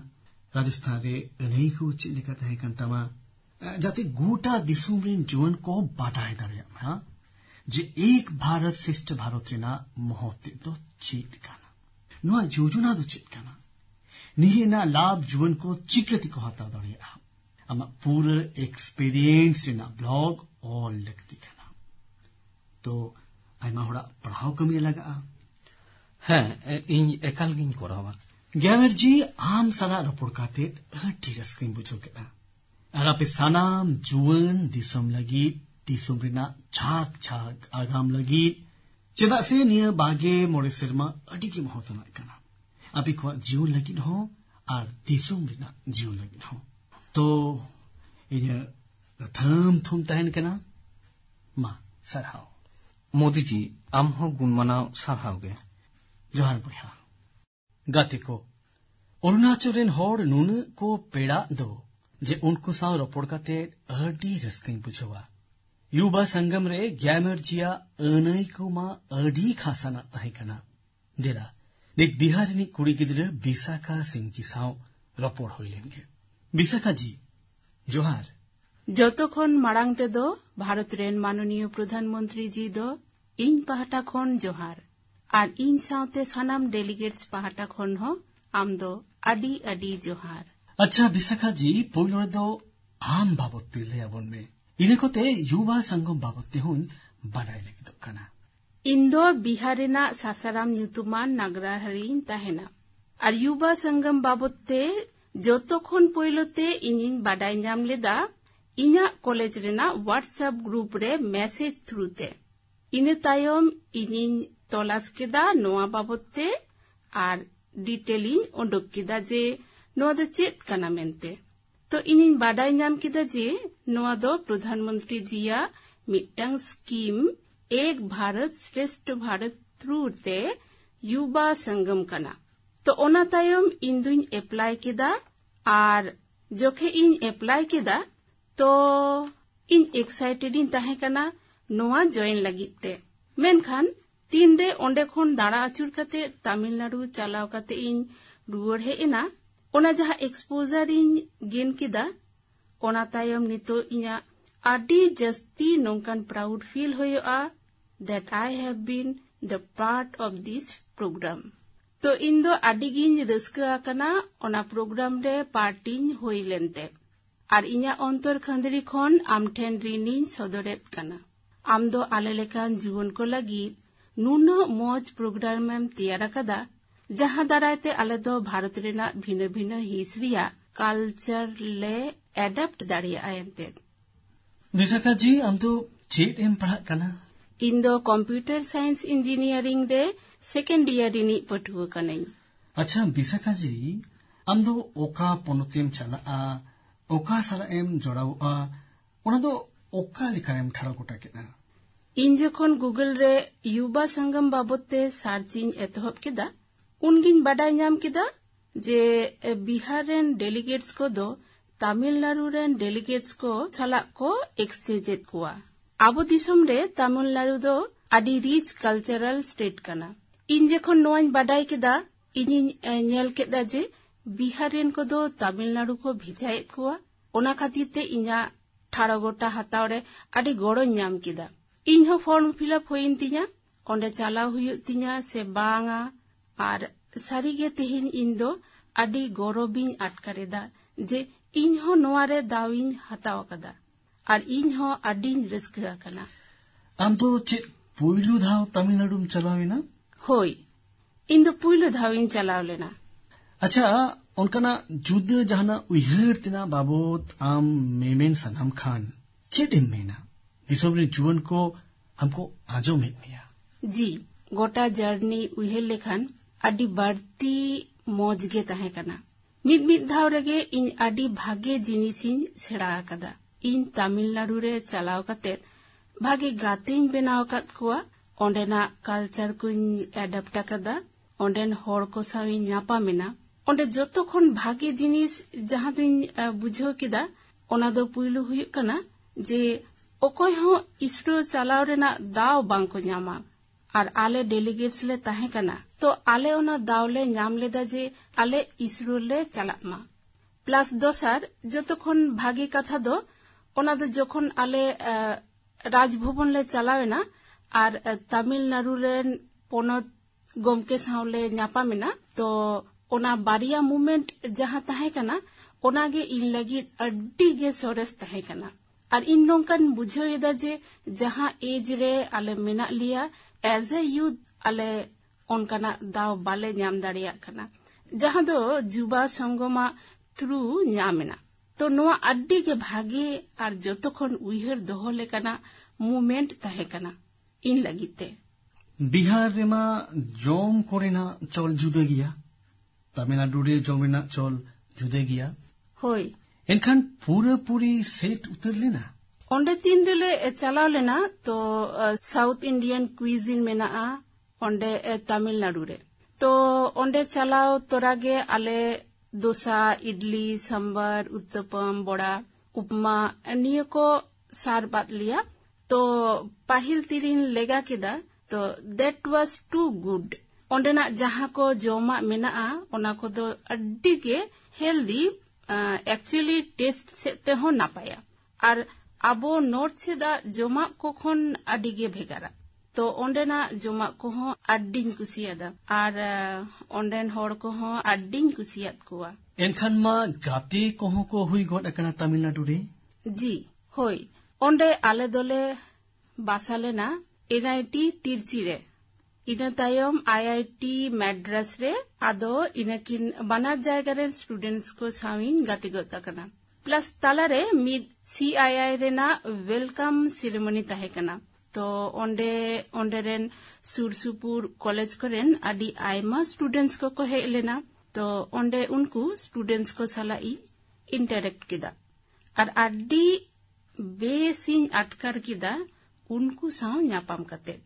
ᱨᱟᱡᱚᱥᱛᱷᱟᱱ ᱨᱮ ᱟᱹᱱᱟᱹᱭᱠᱟᱹᱣ ᱪᱮᱫ ᱞᱮᱠᱟ ᱛᱟᱦᱮᱸ ᱠᱟᱱ ᱛᱟᱢᱟ ᱡᱟᱛᱮ ᱜᱚᱴᱟ ᱫᱤᱥᱚᱢ ᱨᱮᱱ ᱡᱩᱣᱟᱹᱱ ᱠᱚ ᱵᱟᱰᱟᱭ ᱫᱟᱲᱮᱭᱟᱜ ᱢᱟ ᱡᱮ ᱮᱠ ᱵᱷᱟᱨᱚᱛ ᱥᱨᱮᱥᱴᱷ ᱵᱷᱟᱨᱚᱛ ᱨᱮᱱᱟᱜ ᱢᱚᱦᱚᱛ ᱫᱚ ᱪᱮᱫ ᱠᱟᱱᱟ ᱱᱚᱣᱟ ᱡᱳᱡᱚᱱᱟ ᱫᱚ ᱪᱮᱫ ᱠᱟᱱᱟ ᱱᱤᱭᱟᱹ ᱞᱟᱵᱷ ᱡᱩᱣᱟᱹᱱ ᱠᱚ ᱪᱤᱠᱟᱹᱛᱮ ᱠᱚ ᱦᱟᱛᱟᱣ ᱫᱟᱲᱮᱭᱟᱜᱼᱟ ᱟᱢᱟᱜ ᱯᱩᱨᱟᱹ ᱮᱠᱥᱯᱮᱨᱤᱭᱮᱱᱥ ᱨᱮᱱᱟᱜ ᱵᱞᱚᱜ ᱚᱞ ᱞᱟᱹᱠᱛᱤ ᱠᱟᱱᱟ ᱛᱚ ᱟᱭᱢᱟ ᱦᱚᱲᱟᱜ ᱯᱟᱲᱦᱟᱣ ᱠᱟᱹᱢᱤ ᱞᱟᱜᱟᱜᱼᱟ ᱦᱮᱸ ᱤᱧ ᱮᱠᱟᱞ ᱜᱤᱧ ᱠᱚᱨᱟᱣᱟ ᱜᱮᱢᱮᱨ ᱡᱤ ᱟᱢ ᱥᱟᱞᱟᱜ ᱨᱚᱯᱚᱲ ᱠᱟᱛᱮᱫ ᱟᱹᱰᱤ ᱨᱟᱹᱥᱠᱟᱹᱧ ᱵᱩᱡᱷᱟᱹᱣ ᱠᱮᱫᱟ ᱟᱨ ᱟᱯᱮ ᱥᱟᱱᱟᱢ ᱡᱩᱣᱟᱹᱱ ᱫᱤᱥᱚᱢ ᱞᱟᱹᱜᱤᱫ ᱛᱤᱥᱚᱢ ᱨᱮᱱᱟᱜ ᱪᱷᱟᱠ ᱪᱷᱟᱠ ᱟᱜᱟᱢ ᱞᱟᱹᱜᱤᱫ ᱪᱮᱫᱟᱜ ᱥᱮ ᱱᱤᱭᱟᱹ ᱵᱟᱜᱮ ᱢᱚᱬᱮ ᱥᱮᱨᱢᱟ ᱟᱹᱰᱤᱜᱮ ᱢᱚᱦᱚᱛᱟᱱᱟᱜ ᱠᱟᱱᱟ ᱟᱯᱮ ᱠᱚᱣᱟᱜ ᱡᱤᱭᱚᱱ ᱞᱟᱹᱜᱤᱫ ᱦᱚᱸ ᱟᱨ ᱫᱤᱥᱚᱢ ᱨᱮᱱᱟᱜ ᱡᱤᱭᱚᱱ ᱞᱟᱹᱜᱤᱫ ᱦᱚᱸ ᱛᱚ ᱤᱧᱟᱹᱜ ᱛᱷᱟᱢ ᱛᱷᱩᱢ ᱛᱟᱦᱮᱱ ᱠᱟᱱᱟ ᱢᱟ ᱥᱟᱨᱦᱟᱣ ᱢᱳᱫᱤᱡᱤ ᱟᱢ ᱦᱚᱸ ᱜᱩᱱᱢᱟᱱᱟᱣ ᱥᱟᱨᱦᱟᱣ ᱜᱮ ᱡᱚᱦᱟᱨ ᱵᱚᱭᱦᱟ ᱜᱟᱛᱮ ᱠᱚ ᱚᱨᱩᱱᱟᱪᱚᱞ ᱨᱮᱱ ᱦᱚᱲ ᱱᱩᱱᱟᱹᱜ ᱠᱚ ᱯᱮᱲᱟᱜ ᱫᱚ ᱡᱮ ᱩᱱᱠᱩ ᱥᱟᱶ ᱨᱚᱯᱚᱲ ᱠᱟᱛᱮ ᱟᱹᱰᱤ ᱨᱟᱹᱥᱠᱟᱹᱧ ᱵᱩᱡᱷᱟᱹᱣᱟ ಯುವ ಸಂಗಮ್ರೆ ಗ್ಯಾಮರ್ಜಿಯ ᱟᱹᱱᱟᱹᱭᱠᱚᱢᱟ ᱟᱹᱰᱤ ᱠᱷᱟᱥᱟᱱᱟᱜ ᱛᱟᱦᱮᱸ ᱠᱟᱱᱟ ᱫᱮᱞᱟ ᱱᱤᱠ ᱵᱤᱦᱟᱨ ᱨᱤᱱᱤᱡ ᱠᱩᱲᱤ ᱜᱤᱫᱽᱨᱟᱹ ᱵᱤᱥᱟᱠᱷᱟ ᱥᱤᱝᱡᱤ ᱥᱟᱶ ᱨᱚᱯᱚᱲ ᱦᱩᱭ ᱞᱮᱱ ᱜᱮ ᱵᱤᱥᱟᱠᱷᱟ ᱡᱤ ᱡᱚᱦᱟᱨ ᱡᱚᱛᱚᱠᱷᱚᱱ ᱢᱟᱲᱟᱝ ᱛᱮᱫᱚ ᱵᱷᱟᱨᱚᱛ ᱨᱮᱱ ᱢᱟᱱᱚᱱᱤᱭᱚ ᱯᱨᱚᱫᱷᱟᱱ ᱢᱚᱱᱛᱨᱤ ᱡᱤ ᱫᱚ ᱤᱧ ᱯᱟᱦᱴᱟ ᱠᱷᱚᱱ ᱡᱚᱦᱟᱨ ᱟᱨ ᱤᱧ ᱥᱟᱶᱛᱮ ᱥᱟᱱᱟᱢ ᱰᱮᱞᱤᱜᱮᱴᱥ ᱯᱟᱦᱴᱟ ᱠᱷᱚᱱ ᱦᱚᱸ ᱟᱢ ᱫᱚ ᱟᱹᱰᱤ ᱟᱹᱰᱤ ᱡᱚᱦᱟᱨ ᱟᱪᱪᱷᱟ ᱵᱤᱥᱟᱠᱷᱟ ᱡᱤ ᱯᱳᱭᱞᱳ ᱨᱮᱫᱚ ᱟᱢ ᱵᱟᱵᱚᱫ ᱛᱮ ᱞᱟᱹᱭ ᱟᱵᱚᱱ ᱢᱮ ᱤᱱᱟᱹᱠᱚᱛᱮ ᱭᱩᱵᱟ ᱥᱚᱝᱜᱚᱢ ᱵᱟᱵᱚᱫ ᱛᱮᱦᱚᱸᱧ ᱵᱟᱰᱟᱭ ᱞᱟᱹᱜᱤᱫᱚᱜ ᱠᱟᱱᱟ ᱤᱧ ᱫᱚ ᱵᱤᱦᱟᱨ ᱨᱮᱱᱟᱜ ᱥᱟᱥᱟᱨᱟᱢ ᱧᱩᱛᱩᱢᱟᱱ ᱱᱟᱜᱽᱨᱟ ᱦᱟᱹᱨᱤᱧ ᱛᱟᱦᱮᱱᱟ ᱟᱨ ᱭᱩᱵᱟ ᱥᱚᱝᱜᱚᱢ ᱵᱟᱵᱚᱫ ᱛᱮ ᱡᱚᱛᱚ ᱠᱷᱚᱱ ᱯᱳᱭᱞᱳ ᱛᱮ ᱤᱧᱤᱧ ᱵᱟᱰᱟᱭ ᱧᱟᱢ ᱞᱮᱫᱟ ᱤᱧᱟᱹᱜ ᱠᱚᱞᱮᱡᱽ ᱨᱮᱱᱟᱜ ᱦᱳᱣᱟᱴᱥᱮᱯ ᱜᱨᱩᱯ ᱨᱮ ᱢᱮᱥᱮᱡ ᱛᱷᱨᱩ ᱛᱮ ᱤᱱᱟᱹ ᱛᱟᱭᱚᱢ ᱤᱧᱤᱧ ᱛᱚᱞᱟᱥ ᱠᱮᱫᱟ ᱱᱚᱣᱟ ᱵᱟᱵᱚᱫ ᱛᱮ ᱟᱨ ᱰᱤᱴᱮᱞ ᱤᱧ ᱚᱰᱚᱠ ᱠᱮᱫᱟ ᱡᱮ ᱱᱚᱣᱟ ᱫᱚ ᱪᱮᱫ ᱠᱟᱱᱟ ᱢᱮᱱᱛᱮ ᱛᱚ ᱤᱧᱤᱧ ᱵᱟᱰᱟᱭ ᱧᱟᱢ ᱠᱮᱫᱟ ᱡᱮ ᱱᱚᱣᱟ ᱫᱚ ᱯᱨᱚᱫᱷᱟᱱ ᱢᱚᱱᱛᱨᱤ ᱡᱤᱭᱟᱜ ᱢᱤᱫᱴᱟᱝ ᱥᱠᱤᱢ ᱮᱠ ᱵᱷᱟᱨᱚᱛ ᱥᱨᱮᱥᱴᱷ ᱵᱷᱟᱨᱚᱛ ᱛᱷᱨᱩ ᱛᱮ ᱭᱩᱵᱟ ᱥᱚᱝᱜᱚᱢ ᱠᱟᱱᱟ ᱛᱚ ᱚᱱᱟ ᱛᱟᱭᱚᱢ ᱤᱧ ᱫᱩᱧ ᱮᱯᱞᱟᱭ ᱠᱮᱫᱟ ᱟᱨ ᱡᱚᱠᱷᱮ ᱤᱧ ᱮᱯᱞᱟᱭ ᱠᱮᱫᱟ ᱛᱚ ᱤᱧ ᱮᱠᱥᱟᱭᱴᱮᱰ ᱤᱧ ᱛᱟᱦᱮᱸ ᱠᱟᱱᱟ ᱱᱚᱣᱟ ᱡᱚᱭᱮᱱ ᱞᱟᱹᱜᱤᱫ ᱛᱮ ᱢᱮᱱᱠᱷᱟᱱ ᱛᱤᱱᱨᱮ ᱚᱸᱰᱮ ᱠᱷᱚᱱ ᱫᱟᱬᱟ ᱟᱹᱪᱩᱨ ᱠᱟᱛᱮ ᱛᱟᱢᱤᱞᱱᱟᱲᱩ ᱪᱟᱞᱟᱣ ᱠᱟᱛᱮ ᱤᱧ ᱨᱩᱣᱟᱹᱲ ᱦᱮᱡ ᱮᱱᱟ ᱚᱱᱟ ᱡᱟᱦᱟᱸ ᱮᱠᱥᱯᱳᱡᱟᱨ ᱤᱧ ᱜᱮᱱ ᱠᱮᱫᱟ ᱚᱱᱟ ᱛᱟᱭᱚᱢ ᱱᱤᱛᱚᱜ ᱤᱧᱟᱹᱜ ᱟᱹᱰᱤ ᱡᱟᱹᱥᱛᱤ ᱱᱚᱝᱠᱟᱱ ᱯᱨᱟᱩᱰ ᱯᱷᱤᱞ ᱦᱩᱭᱩᱜᱼᱟ ᱫᱮᱴ ᱟᱭ ᱦᱮᱵ ᱵᱤᱱ ᱫᱟ ᱯᱟᱨᱴ ᱚᱵ ᱫᱤᱥ ᱯᱨᱳᱜᱨᱟᱢ ᱛᱚ ᱤᱧ ᱫᱚ ᱟᱹᱰᱤᱜᱤᱧ ᱨᱟᱹᱥᱠᱟᱹ ᱟᱠᱟᱱᱟ ᱚᱱᱟ ᱯᱨᱳᱜᱨᱟᱢ ᱨᱮ ᱯᱟᱨᱴᱤᱧ ᱦᱩᱭ ᱞᱮᱱᱛᱮ ᱟᱨ ᱤᱧᱟᱹᱜ ᱚᱱᱛᱚᱨ ᱠᱷᱟᱸᱫᱽᱨᱤ ᱠᱷᱚᱱ ᱟᱢ ᱴᱷᱮᱱ ᱨᱤᱱᱤᱧ ᱥᱚᱫᱚᱨᱮᱫ ᱠᱟᱱᱟ ᱟᱢ ᱫᱚ ᱟᱞᱮ ᱞᱮᱠᱟᱱ ᱡᱩᱣᱟᱹᱱ ᱠᱚ ᱞᱟᱹᱜᱤᱫ ᱱᱩᱱᱟᱹᱜ ᱢᱚᱡᱽ ᱯᱨᱳᱜᱨᱟᱢᱮᱢ ᱛᱮᱭᱟᱨ ᱟᱠᱟᱫᱟ ᱡᱟᱦᱟᱸ ᱫᱟᱨᱟᱭᱛᱮ ᱟᱞᱮ ᱫᱚ ᱵᱷᱟᱨᱚᱛ ᱨᱮᱱᱟᱜ ᱵᱷᱤᱱᱟᱹ ᱵᱷᱤᱱᱟᱹ ᱦᱤᱸᱥ ᱨᱮᱭᱟᱜ ᱠᱟᱞᱪᱟᱨ ᱞᱮ ᱮᱰᱟᱯᱴ ᱫᱟᱲᱮᱭᱟᱜᱼᱟ ᱮᱱᱛᱮᱫ ᱱᱤᱥᱟᱠᱟᱡᱤ ᱟᱢ ᱫᱚ ᱪᱮᱫ ᱮᱢ ᱯᱟᱲᱦᱟᱜ ᱠᱟᱱᱟ ᱤᱧ ᱫᱚ ᱠᱚᱢᱯᱤᱭᱩᱴᱟᱨ ᱥᱟᱭᱮᱱᱥ ᱤᱧᱡᱤᱱᱤᱭᱟᱨᱤᱝ ᱨᱮ ᱥᱮᱠᱮᱱᱰ ᱤᱭᱟᱨ ᱨᱤᱱᱤᱡ ᱯᱟᱹᱴᱷᱩᱣᱟᱹ ᱠᱟᱹᱱᱟᱹᱧ ᱟᱪᱪᱷᱟ ᱵᱤᱥᱟᱠᱟᱡᱤ ᱟᱢ ᱫᱚ ᱚᱠᱟ ᱯᱚᱱᱚᱛᱮᱢ ᱪᱟᱞᱟᱜᱼᱟ ᱚᱠᱟ ᱥᱟᱞᱟᱜ ᱮᱢ ᱡᱚᱲᱟᱣᱚᱜᱼᱟ ᱚᱱᱟ ᱫᱚ ᱚᱠᱟ ᱞᱮᱠᱟᱨᱮᱢ ᱴᱷᱟᱲᱚ ᱜᱚᱴᱟ ᱠᱮᱫᱟ ᱤᱧ ᱡᱚᱠᱷᱚᱱ ᱜᱩᱜᱚᱞ ᱨᱮ ᱭᱩᱵᱟ ᱥᱚᱝᱜᱚᱢ ᱵᱟᱵᱚᱫ ᱛᱮ ᱥᱟᱨᱪ ᱤᱧ ᱮᱛᱚᱦᱚᱵ ᱠᱮᱫᱟ ᱩᱱᱜᱤᱧ ᱵᱟᱰᱟᱭ ᱧᱟᱢ ᱠᱮᱫᱟ ᱡᱮ ᱵᱤᱦᱟᱨ ᱨᱮᱱ ᱰᱮᱞᱤᱜᱮᱴᱥ ᱠᱚᱫᱚ ᱛᱟᱢᱤᱞᱱᱟᱲᱩ ᱨᱮᱱ ᱰᱮᱞᱤᱜᱮᱴᱥ ᱠᱚ ᱥᱟᱞᱟᱜ ᱠᱚ ᱮᱠᱥᱪᱮᱧᱡᱮᱫ ᱠᱚᱣᱟ ᱟᱵᱚ ᱫᱤᱥᱚᱢ ᱨᱮ ᱛᱟᱢᱤᱞᱱᱟᱲᱩ ᱫᱚ ᱟᱹᱰᱤ ᱨᱤᱪ ᱠᱟᱞᱪᱟᱨᱟᱞ ᱥᱴᱮᱴ ᱠᱟᱱᱟ ᱤᱧ ᱡᱚᱠᱷᱚᱱ ᱱᱚᱣᱟᱧ ᱵᱟᱰᱟᱭ ᱠᱮᱫᱟ ᱤᱧᱤᱧ ᱧᱮᱞ ᱠᱮᱫᱟ ᱡᱮ ᱵᱤᱦᱟᱨ ᱨᱮᱱ ᱠᱚᱫᱚ ᱛᱟᱢᱤᱞᱱᱟᱲᱩ ᱠᱚ ᱵᱷᱮᱡᱟᱭᱮᱫ ᱠᱚᱣᱟ ᱚᱱᱟ ᱠᱷᱟᱹᱛᱤᱨ ᱛᱮ ᱤᱧᱟᱹᱜ ᱴᱷᱟᱲᱚ ᱜᱚᱴᱟ ᱦᱟᱛᱟᱣ ᱨᱮ ᱟᱹᱰᱤ ᱜᱚᱲᱚᱧ ᱧᱟᱢ ᱠᱮᱫᱟ ᱤᱧᱦᱚᱸ ᱯᱷᱚᱨᱢ ᱯᱷᱤᱞᱟᱯ ᱦᱩᱭᱮᱱ ᱛᱤᱧᱟ ᱚᱸᱰᱮ ᱪᱟᱞᱟᱣ ᱦᱩᱭᱩᱜ ᱛᱤᱧᱟ ᱥᱮ ᱵᱟᱝᱟ ᱟᱨ ᱥᱟᱹᱨᱤᱜᱮ ᱛᱮᱦᱮᱧ ᱤᱧ ᱫᱚ ᱟᱹᱰᱤ ᱜᱚᱨᱚᱵᱤᱧ ᱟᱴᱠᱟᱨ ᱮᱫᱟ ᱡᱮ ᱤᱧᱦᱚᱸ ᱱᱚᱣᱟᱨᱮ ᱫᱟᱣᱤᱧ ᱦᱟᱛᱟᱣ ᱟᱠᱟᱫᱟ ᱟᱨ ᱤᱧᱦᱚᱸ ᱟᱹᱰᱤᱧ ᱨᱟᱹᱥᱠᱟᱹ ᱟᱠᱟᱱᱟ ᱟᱢ ᱫᱚ ᱪᱮᱫ ᱯᱩᱭᱞᱩ ᱫᱷᱟᱣ ᱛᱟᱢᱤᱞᱱᱟᱲᱩᱢ ᱪᱟᱞᱟᱣᱮᱱᱟ ᱦᱳᱭ ᱤᱧ ᱫᱚ ᱯᱩᱭᱞᱩ ᱫᱷᱟᱣᱤᱧ ᱪᱟᱞᱟᱣ ᱞᱮᱱᱟ ᱟᱪᱪᱷᱟ ᱚᱱᱠᱟᱱᱟᱜ ᱡᱩᱫᱟᱹ ᱡᱟᱦᱟᱱᱟᱜ ᱩᱭᱦᱟᱹᱨ ᱛᱮᱱᱟᱜ ᱵᱟᱵᱚᱫ ᱟᱢ ᱢᱮᱢᱮᱱ ᱥᱟᱱᱟᱢ ᱠᱷᱟᱱ ᱪᱮᱫ ᱮᱢ ᱢᱮᱱᱟ ᱫᱤᱥᱚᱢ ᱨᱮᱱ ᱡᱩᱣᱟᱹᱱ ᱠᱚ ᱟᱢᱠᱚ ᱟᱸᱡᱚᱢᱮᱫ ᱢᱮᱭᱟ ᱡᱤ ᱜᱚᱴᱟ ᱡᱟᱨᱱᱤ ᱩᱭᱦᱟᱹᱨ ᱞᱮᱠᱷᱟᱱ ᱟᱹᱰᱤ ᱵᱟᱹᱲᱛᱤ ᱢᱚᱡᱽ ᱜᱮ ᱛᱟᱦᱮᱸ ᱠᱟᱱᱟ ᱢᱤᱫ ᱢᱤᱫ ᱫᱷᱟᱣ ᱨᱮᱜᱮ ᱤᱧ ᱟᱹᱰᱤ ᱵᱷᱟᱜᱮ ᱡᱤᱱᱤᱥ ᱤᱧ ᱥᱮᱬᱟ ᱟᱠᱟᱫᱟ ᱤᱧ ᱛᱟᱢᱤᱞᱱᱟᱲᱩ ᱨᱮ ᱪᱟᱞᱟᱣ ᱠᱟᱛᱮᱫ ᱵᱷᱟᱜᱮ ᱜᱟᱛᱮᱧ ᱵᱮᱱᱟᱣ ᱟᱠᱟᱫ ᱠᱚᱣᱟ ᱚᱸᱰᱮᱱᱟᱜ ᱠᱟᱞᱪᱟᱨ ᱠᱚᱧ ᱮᱰᱟᱯᱴ ᱟᱠᱟᱫᱟ ᱚᱸᱰᱮᱱ ᱦᱚᱲ ᱠᱚ ᱥᱟᱶ ᱤᱧ ᱧᱟᱯᱟᱢ ᱮᱱᱟ ᱚᱸᱰᱮ ᱡᱚᱛᱚ ᱠᱷᱚᱱ ᱵᱷᱟᱜᱮ ᱡᱤᱱᱤᱥ ᱡᱟᱦᱟᱸ ᱫᱩᱧ ᱵᱩᱡᱷᱟᱹᱣ ᱠᱮᱫᱟ ᱚᱱᱟ ᱫᱚ ᱯᱩᱭᱞᱩ ᱦᱩᱭᱩᱜ ᱠᱟᱱᱟ ᱡᱮ ᱚᱠᱚᱭ ᱦᱚᱸ ᱤᱥᱨᱳ ᱪᱟᱞᱟᱣ ᱨᱮᱱᱟᱜ ᱫᱟᱣ ᱵᱟᱝᱠᱚ ᱧᱟᱢᱟ ᱟᱨ ᱟᱞᱮ ᱰᱮᱞᱤᱜᱮᱴᱥ ᱞᱮ ᱛᱟᱦᱮᱸ ᱠᱟᱱᱟ ᱛᱚ ᱟᱞᱮ ᱚᱱᱟ ᱫᱟᱣ ᱞᱮ ᱧᱟᱢ ᱞᱮᱫᱟ ᱡᱮ ᱟᱞᱮ ᱤᱥᱨᱳ ᱞᱮ ᱪᱟᱞᱟᱜ ᱢᱟ ᱯᱞᱟᱥ ᱫᱚᱥᱟᱨ ᱡᱚᱛᱚᱠᱷᱚᱱ ᱵᱷᱟᱜᱮ ᱠᱟᱛᱷᱟ ᱫᱚ ᱚᱱᱟ ᱫᱚ ᱡᱚᱠᱷᱚᱱ ᱟᱞᱮ ᱨᱟᱡᱽ ᱵᱷᱚᱵᱚᱱ ᱞᱮ ᱪᱟᱞᱟᱣᱮᱱᱟ ᱟᱨ ᱛᱟᱢᱤᱞᱱᱟᱲᱩ ᱨᱮᱱ ᱯᱚᱱᱚᱛ ᱜᱚᱢᱠᱮ ᱥᱟᱶᱞᱮ ᱧᱟᱯᱟᱢᱮᱱᱟ ᱛᱚ ᱚᱱᱟ ᱵᱟᱨᱭᱟ ᱢᱩᱢᱮᱱᱴ ᱡᱟᱦᱟᱸ ᱛᱟᱦᱮᱸ ᱠᱟᱱᱟ ᱚᱱᱟᱜᱮ ᱤᱧ ᱞᱟᱹᱜᱤᱫ ᱟᱹᱰᱤᱜᱮ ᱥᱚᱨᱮᱥ ᱛᱟᱦᱮᱸ ᱠᱟᱱᱟ ᱟᱨ ᱤᱧ ᱱᱚᱝᱠᱟᱧ ᱵᱩᱡᱷᱟᱹᱣ ᱮᱫᱟ ᱡᱮ ᱡᱟᱦᱟᱸ ᱮᱡ ᱨᱮ ᱟᱞᱮ ᱢᱮᱱᱟᱜ ᱞᱮᱭᱟ ᱮᱡ ᱮ ᱤᱭᱩᱛᱷ ᱟᱞᱮ ᱚᱱᱠᱟᱱᱟᱜ ᱫᱟᱣ ᱵᱟᱞᱮ ᱧᱟᱢ ᱫᱟᱲᱮᱭᱟᱜ ᱠᱟᱱᱟ ᱡᱟᱦᱟᱸ ᱫᱚ ᱡᱩᱵᱟ ᱥᱚᱝᱜᱚᱢᱟᱜ ᱛᱷᱨᱩ ᱧᱟᱢ ᱮᱱᱟ ᱛᱚ ᱱᱚᱣᱟ ᱟᱹᱰᱤᱜᱮ ᱵᱷᱟᱜᱮ ᱟᱨ ᱡᱚᱛᱚ ᱠᱷᱚᱱ ᱩᱭᱦᱟᱹᱨ ᱫᱚᱦᱚ ᱞᱮᱠᱟᱱᱟᱜ ᱢᱩᱵᱷᱢᱮᱱᱴ ᱛᱟᱦᱮᱸ ᱠᱟᱱᱟ ᱤᱧ ᱞᱟᱹᱜᱤᱫ ᱛᱮ ᱵᱤᱦᱟᱨ ᱨᱮᱢᱟ ᱡᱚᱢ ᱠᱚᱨᱮᱱᱟᱜ ᱪᱚᱞ ᱡᱩᱫᱟᱹ ᱜᱮᱭᱟ ᱛᱟᱢᱤᱞᱱᱟᱰᱩ ᱨᱮ ᱡᱚᱢ ᱨᱮᱱᱟᱜ ᱪᱚᱞ ᱡᱩᱫᱟᱹ ᱜᱮᱭᱟ ᱦᱳᱭ ᱮᱱᱠᱷᱟᱱ ᱯᱩᱨᱟᱹᱯᱩᱨᱤ ᱥᱮᱴ ᱩᱛᱟᱹᱨ ᱞᱮᱱᱟ ᱚᱸᱰᱮ ᱛᱤᱱ ᱨᱮᱞᱮ ᱪᱟᱞᱟᱣ ᱞᱮᱱᱟ ᱛᱚ ᱥᱟᱣᱩᱛᱷ ᱤᱱᱰᱤᱭᱟᱱ ᱠᱩᱭᱤᱡᱤᱱ ᱢᱮᱱᱟᱜᱼᱟ ᱚᱸᱰᱮ ᱛᱟᱢᱤᱞᱱᱟᱲᱩ ᱨᱮ ᱛᱚ ᱚᱸᱰᱮ ᱪᱟᱞᱟᱣ ᱛᱚᱨᱟᱜᱮ ᱟᱞᱮ ᱫᱳᱥᱟ ᱤᱰᱞᱤ ᱥᱟᱢᱵᱟᱨ ᱩᱛᱛᱟᱯᱟᱢ ᱵᱚᱲᱟ ᱩᱯᱢᱟ ᱱᱤᱭᱟᱹ ᱠᱚ ᱥᱟᱨ ᱵᱟᱫ ᱞᱮᱭᱟ ᱛᱚ ᱯᱟᱹᱦᱤᱞ ᱛᱤᱨᱤᱧ ᱞᱮᱜᱟ ᱠᱮᱫᱟ ᱛᱚ ᱫᱮᱴ ᱣᱟᱡ ᱴᱩ ᱜᱩᱰ ᱚᱸᱰᱮᱱᱟᱜ ᱡᱟᱦᱟᱸ ᱠᱚ ᱡᱚᱢᱟᱜ ᱢᱮᱱᱟᱜᱼᱟ ᱚᱱᱟ ᱠᱚᱫᱚ ᱟᱹᱰᱤᱜᱮ ᱦᱮᱞᱫᱤ ᱮᱠᱪᱩᱭᱮᱞᱤ ᱴᱮᱥᱴ ᱥᱮᱫ ᱛᱮᱦᱚᱸ ᱱᱟᱯᱟᱭᱟ ᱟᱨ ᱟᱵᱚ ᱱᱚᱨᱛᱷ ᱥᱮᱫᱟᱜ ᱡᱚᱢᱟᱜ ᱠᱚ ᱠᱷᱚᱱ ᱟᱹᱰᱤᱜᱮ ᱵᱷᱮᱜᱟᱨᱟ ᱛᱚ ᱚᱸᱰᱮᱱᱟᱜ ᱡᱚᱢᱟᱜ ᱠᱚᱦᱚᱸ ᱟᱹᱰᱤᱧ ᱠᱩᱥᱤᱭᱟᱫᱟ ᱟᱨ ᱚᱸᱰᱮᱱ ᱦᱚᱲ ᱠᱚᱦᱚᱸ ᱟᱹᱰᱤᱧ ᱠᱩᱥᱤᱭᱟᱫ ᱠᱚᱣᱟ ᱮᱱᱠᱷᱟᱱ ᱢᱟ ᱜᱟᱛᱮ ᱠᱚᱦᱚᱸ ᱠᱚ ᱦᱩᱭ ᱜᱚᱫ ᱟᱠᱟᱱᱟ ᱛᱟᱢᱤᱞᱱᱟᱰᱩ ᱨᱮ ᱡᱤ ᱦᱳᱭ ᱚᱸᱰᱮ ᱟᱞᱮ ᱫᱚᱞᱮ ᱵᱟᱥᱟ ᱞᱮᱱᱟ ᱮᱱᱟᱭᱴᱤ ᱛᱤᱨᱪᱤ ᱨᱮ ᱤᱱᱟᱹ ᱛᱟᱭᱚᱢ ᱟᱭᱟᱭᱴᱤ ᱢᱮᱰᱨᱟᱥ ᱨᱮ ᱟᱫᱚ ᱤᱱᱟᱹᱠᱤᱱ ᱵᱟᱱᱟᱨ ᱡᱟᱭᱜᱟ ᱨᱮᱱ ᱥᱴᱩᱰᱮᱱᱴᱥ ᱠᱚ ᱥᱟᱶᱤᱧ ᱜᱟᱛᱮ ᱜᱚᱫ ᱟᱠᱟᱱᱟ ᱯᱞᱟᱥ ᱛᱟᱞᱟᱨᱮ ᱢᱤᱫ ᱥᱤ ᱟᱭ ᱟᱭ ᱨᱮᱱᱟᱜ ᱳᱭᱮᱞᱠᱟᱢ ᱥᱮᱨᱮᱢᱚᱱᱤ ᱛᱟᱦᱮᱸ ᱠᱟᱱᱟ ᱛᱚ ᱚᱸᱰᱮ ᱚᱸᱰᱮᱨᱮᱱ ᱥᱩᱨ ᱥᱩᱯᱩᱨ ᱠᱚᱞᱮᱡᱽ ᱠᱚᱨᱮᱱ ᱟᱹᱰᱤ ᱟᱭᱢᱟ ᱥᱴᱩᱰᱮᱱᱴᱥ ᱠᱚᱠᱚ ᱦᱮᱡ ᱞᱮᱱᱟ ᱛᱚ ᱚᱸᱰᱮ ᱩᱱᱠᱩ ᱥᱴᱩᱰᱮᱱᱴᱥ ᱠᱚ ᱥᱟᱞᱟᱜ ᱤᱧ ᱤᱱᱴᱟᱨᱮᱠᱴ ᱠᱮᱫᱟ ᱟᱨ ᱟᱹᱰᱤ ᱵᱮᱥᱤᱧ ᱟᱴᱠᱟᱨ ᱠᱮᱫᱟ ᱩᱱᱠᱩ ᱥᱟᱶ ᱧᱟᱯᱟᱢ ᱠᱟᱛᱮᱫ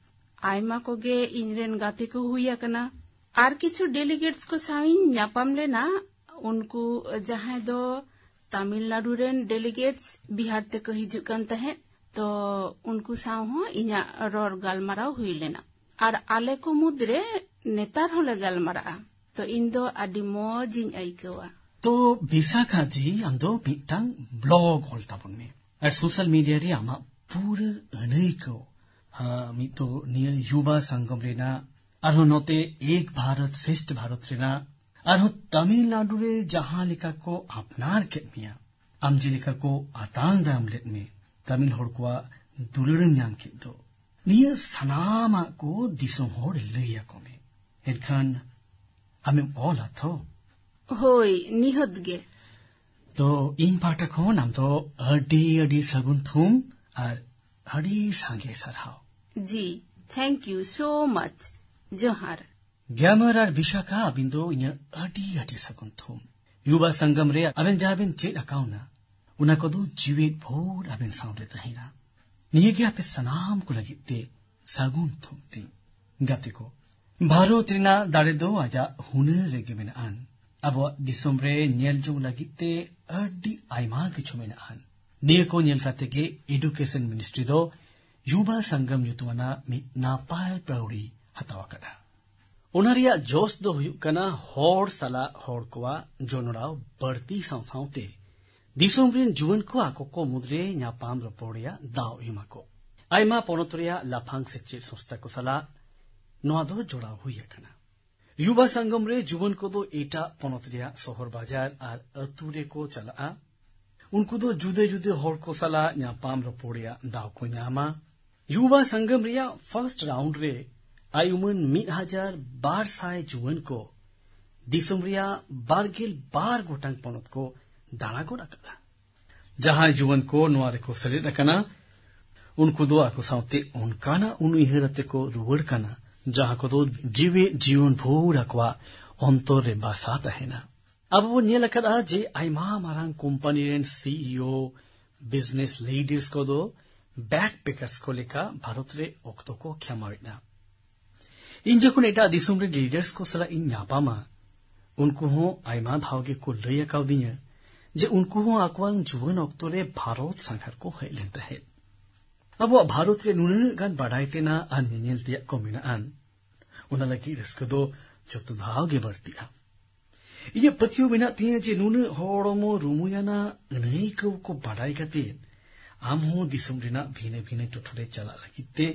ᱟᱭᱢᱟ ᱠᱚᱜᱮ ᱤᱧᱨᱮᱱ ᱜᱟᱛᱮ ᱠᱚ ᱦᱩᱭ ᱟᱠᱟᱱᱟ ᱟᱨ ᱠᱤᱪᱷᱩ ᱰᱮᱞᱤᱜᱮᱴᱥ ᱠᱚ ᱥᱟᱶ ᱤᱧ ᱧᱟᱯᱟᱢ ᱞᱮᱱᱟ ᱩᱱᱠᱩ ᱡᱟᱦᱟᱸᱭ ᱫᱚ तमिलनाडु रेन डेलीगेट्स बिहार तक हजन तो उनको साव हो इना रोर गलमाराव हुई लेना और आले को मुद्रे नेतार होले गलमारा तो इन दो आदि मौजिंग आइकवा तो विशाखा जी हम दो मिटांग ब्लॉग होल ताबन में और सोशल मीडिया रे आमा पूरा अनैको हाँ मी तो युवा संगम रेना और नोते एक भारत श्रेष्ठ भारत रेना අරහු තමිල්නාඩුරේ ජහාලිකක්කෝ අප්නාර්කෙත්මිය අම්ජිලිකකෝ අතාන්දාම්ලෙත්මේ තමිල් හොඩකුවා දුලරඥාන්කිද්දෝ නිය සනාමකෝ දිසොම් හොඩ ලෙයකොමේ එන්කන් අමෙම් ඕලතෝ හොයි නිහොද්ගේ तो इन पाठक हो नाम तो अडी अडी सगुन थूम और अडी सांगे सरहाओ जी थैंक यू सो मच जोहार ᱜᱮᱢᱟᱨ ᱟᱨ ᱵᱤᱥᱟᱠᱷᱟ ᱟᱹᱵᱤᱱ ᱫᱚ ᱤᱧᱟᱹᱜ ᱟᱹᱰᱤ ᱟᱹᱰᱤ ᱥᱟᱹᱜᱩᱱ ᱛᱷᱩᱢ ᱭᱩᱵᱟ ᱥᱚᱝᱜᱚᱢ ᱨᱮ ᱟᱵᱮᱱ ᱡᱟᱦᱟᱸ ᱵᱮᱱ ᱪᱮᱫ ᱟᱠᱟᱣᱱᱟ ᱚᱱᱟ ᱠᱚᱫᱚ ᱡᱤᱣᱮᱫ ᱵᱷᱳᱨ ᱟᱵᱮᱱ ᱥᱟᱶᱨᱮ ᱛᱟᱦᱮᱱᱟ ᱱᱤᱭᱟᱹ ᱜᱮ ᱟᱯᱮ ᱥᱟᱱᱟᱢ ᱠᱚ ᱞᱟᱹᱜᱤᱫ ᱛᱮ ᱥᱟᱹᱜᱩᱱ ᱛᱷᱩᱢ ᱛᱤᱧ ᱜᱟᱛᱮ ᱠᱚ ᱵᱷᱟᱨᱚᱛ ᱨᱮᱱᱟᱜ ᱫᱟᱲᱮ ᱫᱚ ᱟᱡᱟᱜ ᱦᱩᱱᱟᱹᱨ ᱨᱮᱜᱮ ᱢᱮᱱᱟᱜ ᱟᱱ ᱟᱵᱚᱣᱟᱜ ᱫᱤᱥᱚᱢ ᱨᱮ ᱧᱮᱞ ᱡᱚᱝ ᱞᱟᱹᱜᱤᱫ ᱛᱮ ᱟᱹᱰᱤ ᱟᱭᱢᱟ ᱠᱤᱪᱷᱩ ᱢᱮᱱᱟᱜ ᱟᱱ ᱱᱤᱭᱟᱹ ᱠᱚ ᱧᱮᱞ ᱠᱟᱛᱮ ᱜᱮ ᱮᱰᱩᱠᱮᱥᱚᱱ ᱢᱤᱱᱤᱥᱴᱨᱤ ᱫᱚ ᱭᱩᱵᱟ ᱥᱚᱝᱜᱚᱢ ᱧᱩᱛᱩᱢᱟᱱᱟᱜ ᱢᱤᱫ ᱱᱟᱯᱟᱭ ᱯᱟᱹᱣᱲᱤ ᱦᱟᱛᱟᱣ ᱟᱠᱟᱫᱟ ᱚᱱᱟ ᱨᱮᱭᱟᱜ ᱡᱚᱥ ᱫᱚ ᱦᱩᱭᱩᱜ ᱠᱟᱱᱟ ᱦᱚᱲ ᱥᱟᱞᱟᱜ ᱦᱚᱲ ᱠᱚᱣᱟᱜ ᱡᱚᱱᱚᱲᱟᱣ ᱵᱟᱹᱲᱛᱤ ᱥᱟᱶ ᱥᱟᱶᱛᱮ ᱫᱤᱥᱚᱢ ᱨᱮᱱ ᱡᱩᱣᱟᱹᱱ ᱠᱚ ᱟᱠᱚ ᱠᱚ ᱢᱩᱫᱽᱨᱮ ᱧᱟᱯᱟᱢ ᱨᱚᱯᱚᱲ ᱨᱮᱭᱟᱜ ᱫᱟᱣ ᱮᱢᱟᱠᱚ ᱟᱭᱢᱟ ᱯᱚᱱᱚᱛ ᱨᱮᱭᱟᱜ ᱞᱟᱯᱷᱟᱝ ᱥᱮᱪᱮᱫ ᱥᱚᱝᱥᱛᱷᱟ ᱠᱚ ᱥᱟᱞᱟᱜ ᱱᱚᱣᱟ ᱫᱚ ᱡᱚᱲᱟᱣ ᱦᱩᱭ ᱟᱠᱟᱱᱟ ᱭᱩᱵᱟ ᱥᱚᱝᱜᱚᱢ ᱨᱮ ᱡᱩᱣᱟᱹᱱ ᱠᱚᱫᱚ ᱮᱴᱟᱜ ᱯᱚᱱᱚᱛ ᱨᱮᱭᱟᱜ ᱥᱚᱦᱚᱨ ᱵᱟᱡᱟᱨ ᱟᱨ ᱟᱹᱛᱩ ᱨᱮᱠᱚ ᱪᱟᱞᱟᱜᱼᱟ ᱩᱱᱠᱩ ᱫᱚ ᱡᱩᱫᱟᱹ ᱡᱩᱫᱟᱹ ᱦᱚᱲ ᱠᱚ ᱥᱟᱞᱟᱜ ᱧᱟᱯᱟᱢ ᱨᱚᱯᱚᱲ ᱨᱮᱭᱟᱜ ᱫᱟᱣ ᱠᱚ ᱧᱟᱢᱟ ᱭᱩᱵᱟ ᱥᱚᱝᱜᱚᱢ ᱨᱮᱭᱟᱜ ᱯᱷᱟᱨᱥᱴ ᱨᱟᱣᱩᱱᱰ ᱨᱮ ᱟᱭ ᱩᱢᱟᱹᱱ ᱢᱤᱫ ᱦᱟᱡᱟᱨ ᱵᱟᱨ ᱥᱟᱭ ᱡᱩᱣᱟᱹᱱ ᱠᱚ ᱫᱤᱥᱚᱢ ᱨᱮᱭᱟᱜ ᱵᱟᱨᱜᱮᱞ ᱵᱟᱨ ᱜᱚᱴᱟᱝ ᱯᱚᱱᱚᱛ ᱠᱚ ᱫᱟᱬᱟ ᱜᱚᱫ ᱟᱠᱟᱫᱟ ᱡᱟᱦᱟᱸᱭ ᱡᱩᱣᱟᱹᱱ ᱠᱚ ᱱᱚᱣᱟ ᱨᱮᱠᱚ ᱥᱮᱞᱮᱫ ᱟᱠᱟᱱᱟ ᱩᱱᱠᱩ ᱫᱚ ᱟᱠᱚ ᱥᱟᱶᱛᱮ ᱚᱱᱠᱟᱱᱟᱜ ᱩᱱᱩᱭᱦᱟᱹᱨ ᱟᱛᱮ ᱠᱚ ᱨᱩᱣᱟᱹᱲ ᱠᱟᱱᱟ ᱡᱟᱦᱟᱸ ᱠᱚᱫᱚ ᱡᱤᱣᱮᱫ ᱡᱤᱭᱚᱱ ᱵᱷᱳᱨ ᱟᱠᱚᱣᱟᱜ ᱚᱱᱛᱚᱨ ᱨᱮ ᱵᱟᱥᱟ ᱛᱟᱦᱮᱱᱟ ᱟᱵᱚ ᱵᱚᱱ ᱧᱮᱞ ᱟᱠᱟᱫᱟ ᱡᱮ ᱟᱭᱢᱟ ᱢᱟᱨᱟᱝ ᱠᱳᱢᱯᱟᱱᱤ ᱨᱮᱱ ᱥᱤᱤᱳ ᱵᱤᱡᱽᱱᱮᱥ ᱞᱤᱰᱟᱨᱥ ᱠᱚᱫᱚ ᱵᱮᱠ ᱯᱮᱠᱟᱨᱥ ᱠᱚ ᱞᱮᱠᱟ ᱵᱷᱟᱨᱚᱛ ᱨᱮ ᱚᱠᱛᱚ ᱠᱚ ᱠᱷᱮᱢᱟᱣ ᱮᱫᱟ ᱤᱧ ᱡᱚᱠᱷᱚᱱ ᱮᱴᱟᱜ ᱫᱤᱥᱚᱢ ᱨᱮ ᱞᱤᱰᱟᱨᱥ ᱠᱚ ᱥᱟᱞᱟᱜ ᱤᱧ ᱧᱟᱯᱟᱢᱟ ᱩᱱᱠᱩ ᱦᱚᱸ ᱟᱭᱢᱟ ᱫᱷᱟᱣ ᱜᱮᱠᱚ ᱞᱟᱹᱭ ᱟᱠᱟᱣᱫᱤᱧᱟ ᱡᱮ ᱩᱱᱠᱩ ᱦᱚᱸ ᱟᱠᱚᱣᱟᱝ ᱡᱩᱣᱟᱹᱱ ᱚᱠᱛᱚ ᱨᱮ ᱵᱷᱟᱨᱚᱛ ᱥᱟᱸᱜᱷᱟᱨ ᱠᱚ ᱦᱮᱡ ᱞᱮᱱ ᱛᱟᱦᱮᱸᱫ ᱟᱵᱚᱣᱟᱜ ᱵᱷᱟᱨᱚᱛ ᱨᱮ ᱱᱩᱱᱟᱹᱜ ᱜᱟᱱ ᱵᱟᱰᱟᱭ ᱛᱮᱱᱟᱜ ᱟᱨ ᱧᱮᱧᱮᱞ ᱛᱮᱭᱟᱜ ᱠᱚ ᱢᱮᱱᱟᱜᱼᱟᱱ ᱚᱱᱟ ᱞᱟᱹᱜᱤᱫ ᱨᱟᱹᱥᱠᱟᱹ ᱫᱚ ᱡᱚᱛᱚ ᱫᱷᱟᱣ ᱜᱮ ᱵᱟᱹᱲᱛᱤᱜᱼᱟ ᱤᱧᱟᱹᱜ ᱯᱟᱹᱛᱭᱟᱹᱣ ᱢᱮᱱᱟᱜ ᱛᱤᱧᱟ ᱡᱮ ᱱᱩᱱᱟᱹᱜ ᱦᱚᱲᱢᱚ ᱨᱩᱢᱩᱭᱟᱱᱟᱜ ᱟᱹᱱᱟᱹᱭᱠᱟᱹᱣ ᱠᱚ ᱵᱟᱰᱟᱭ ᱠᱟᱛᱮ ᱟᱢ ᱦᱚᱸ ᱫᱤᱥᱚᱢ ᱨᱮᱱᱟᱜ ᱵᱷᱤᱱᱟᱹ ᱵᱷᱤᱱᱟᱹ ᱴᱚᱴᱷᱟᱨᱮ ᱪᱟᱞᱟᱜ ᱞᱟᱹᱜᱤᱫ ᱛᱮ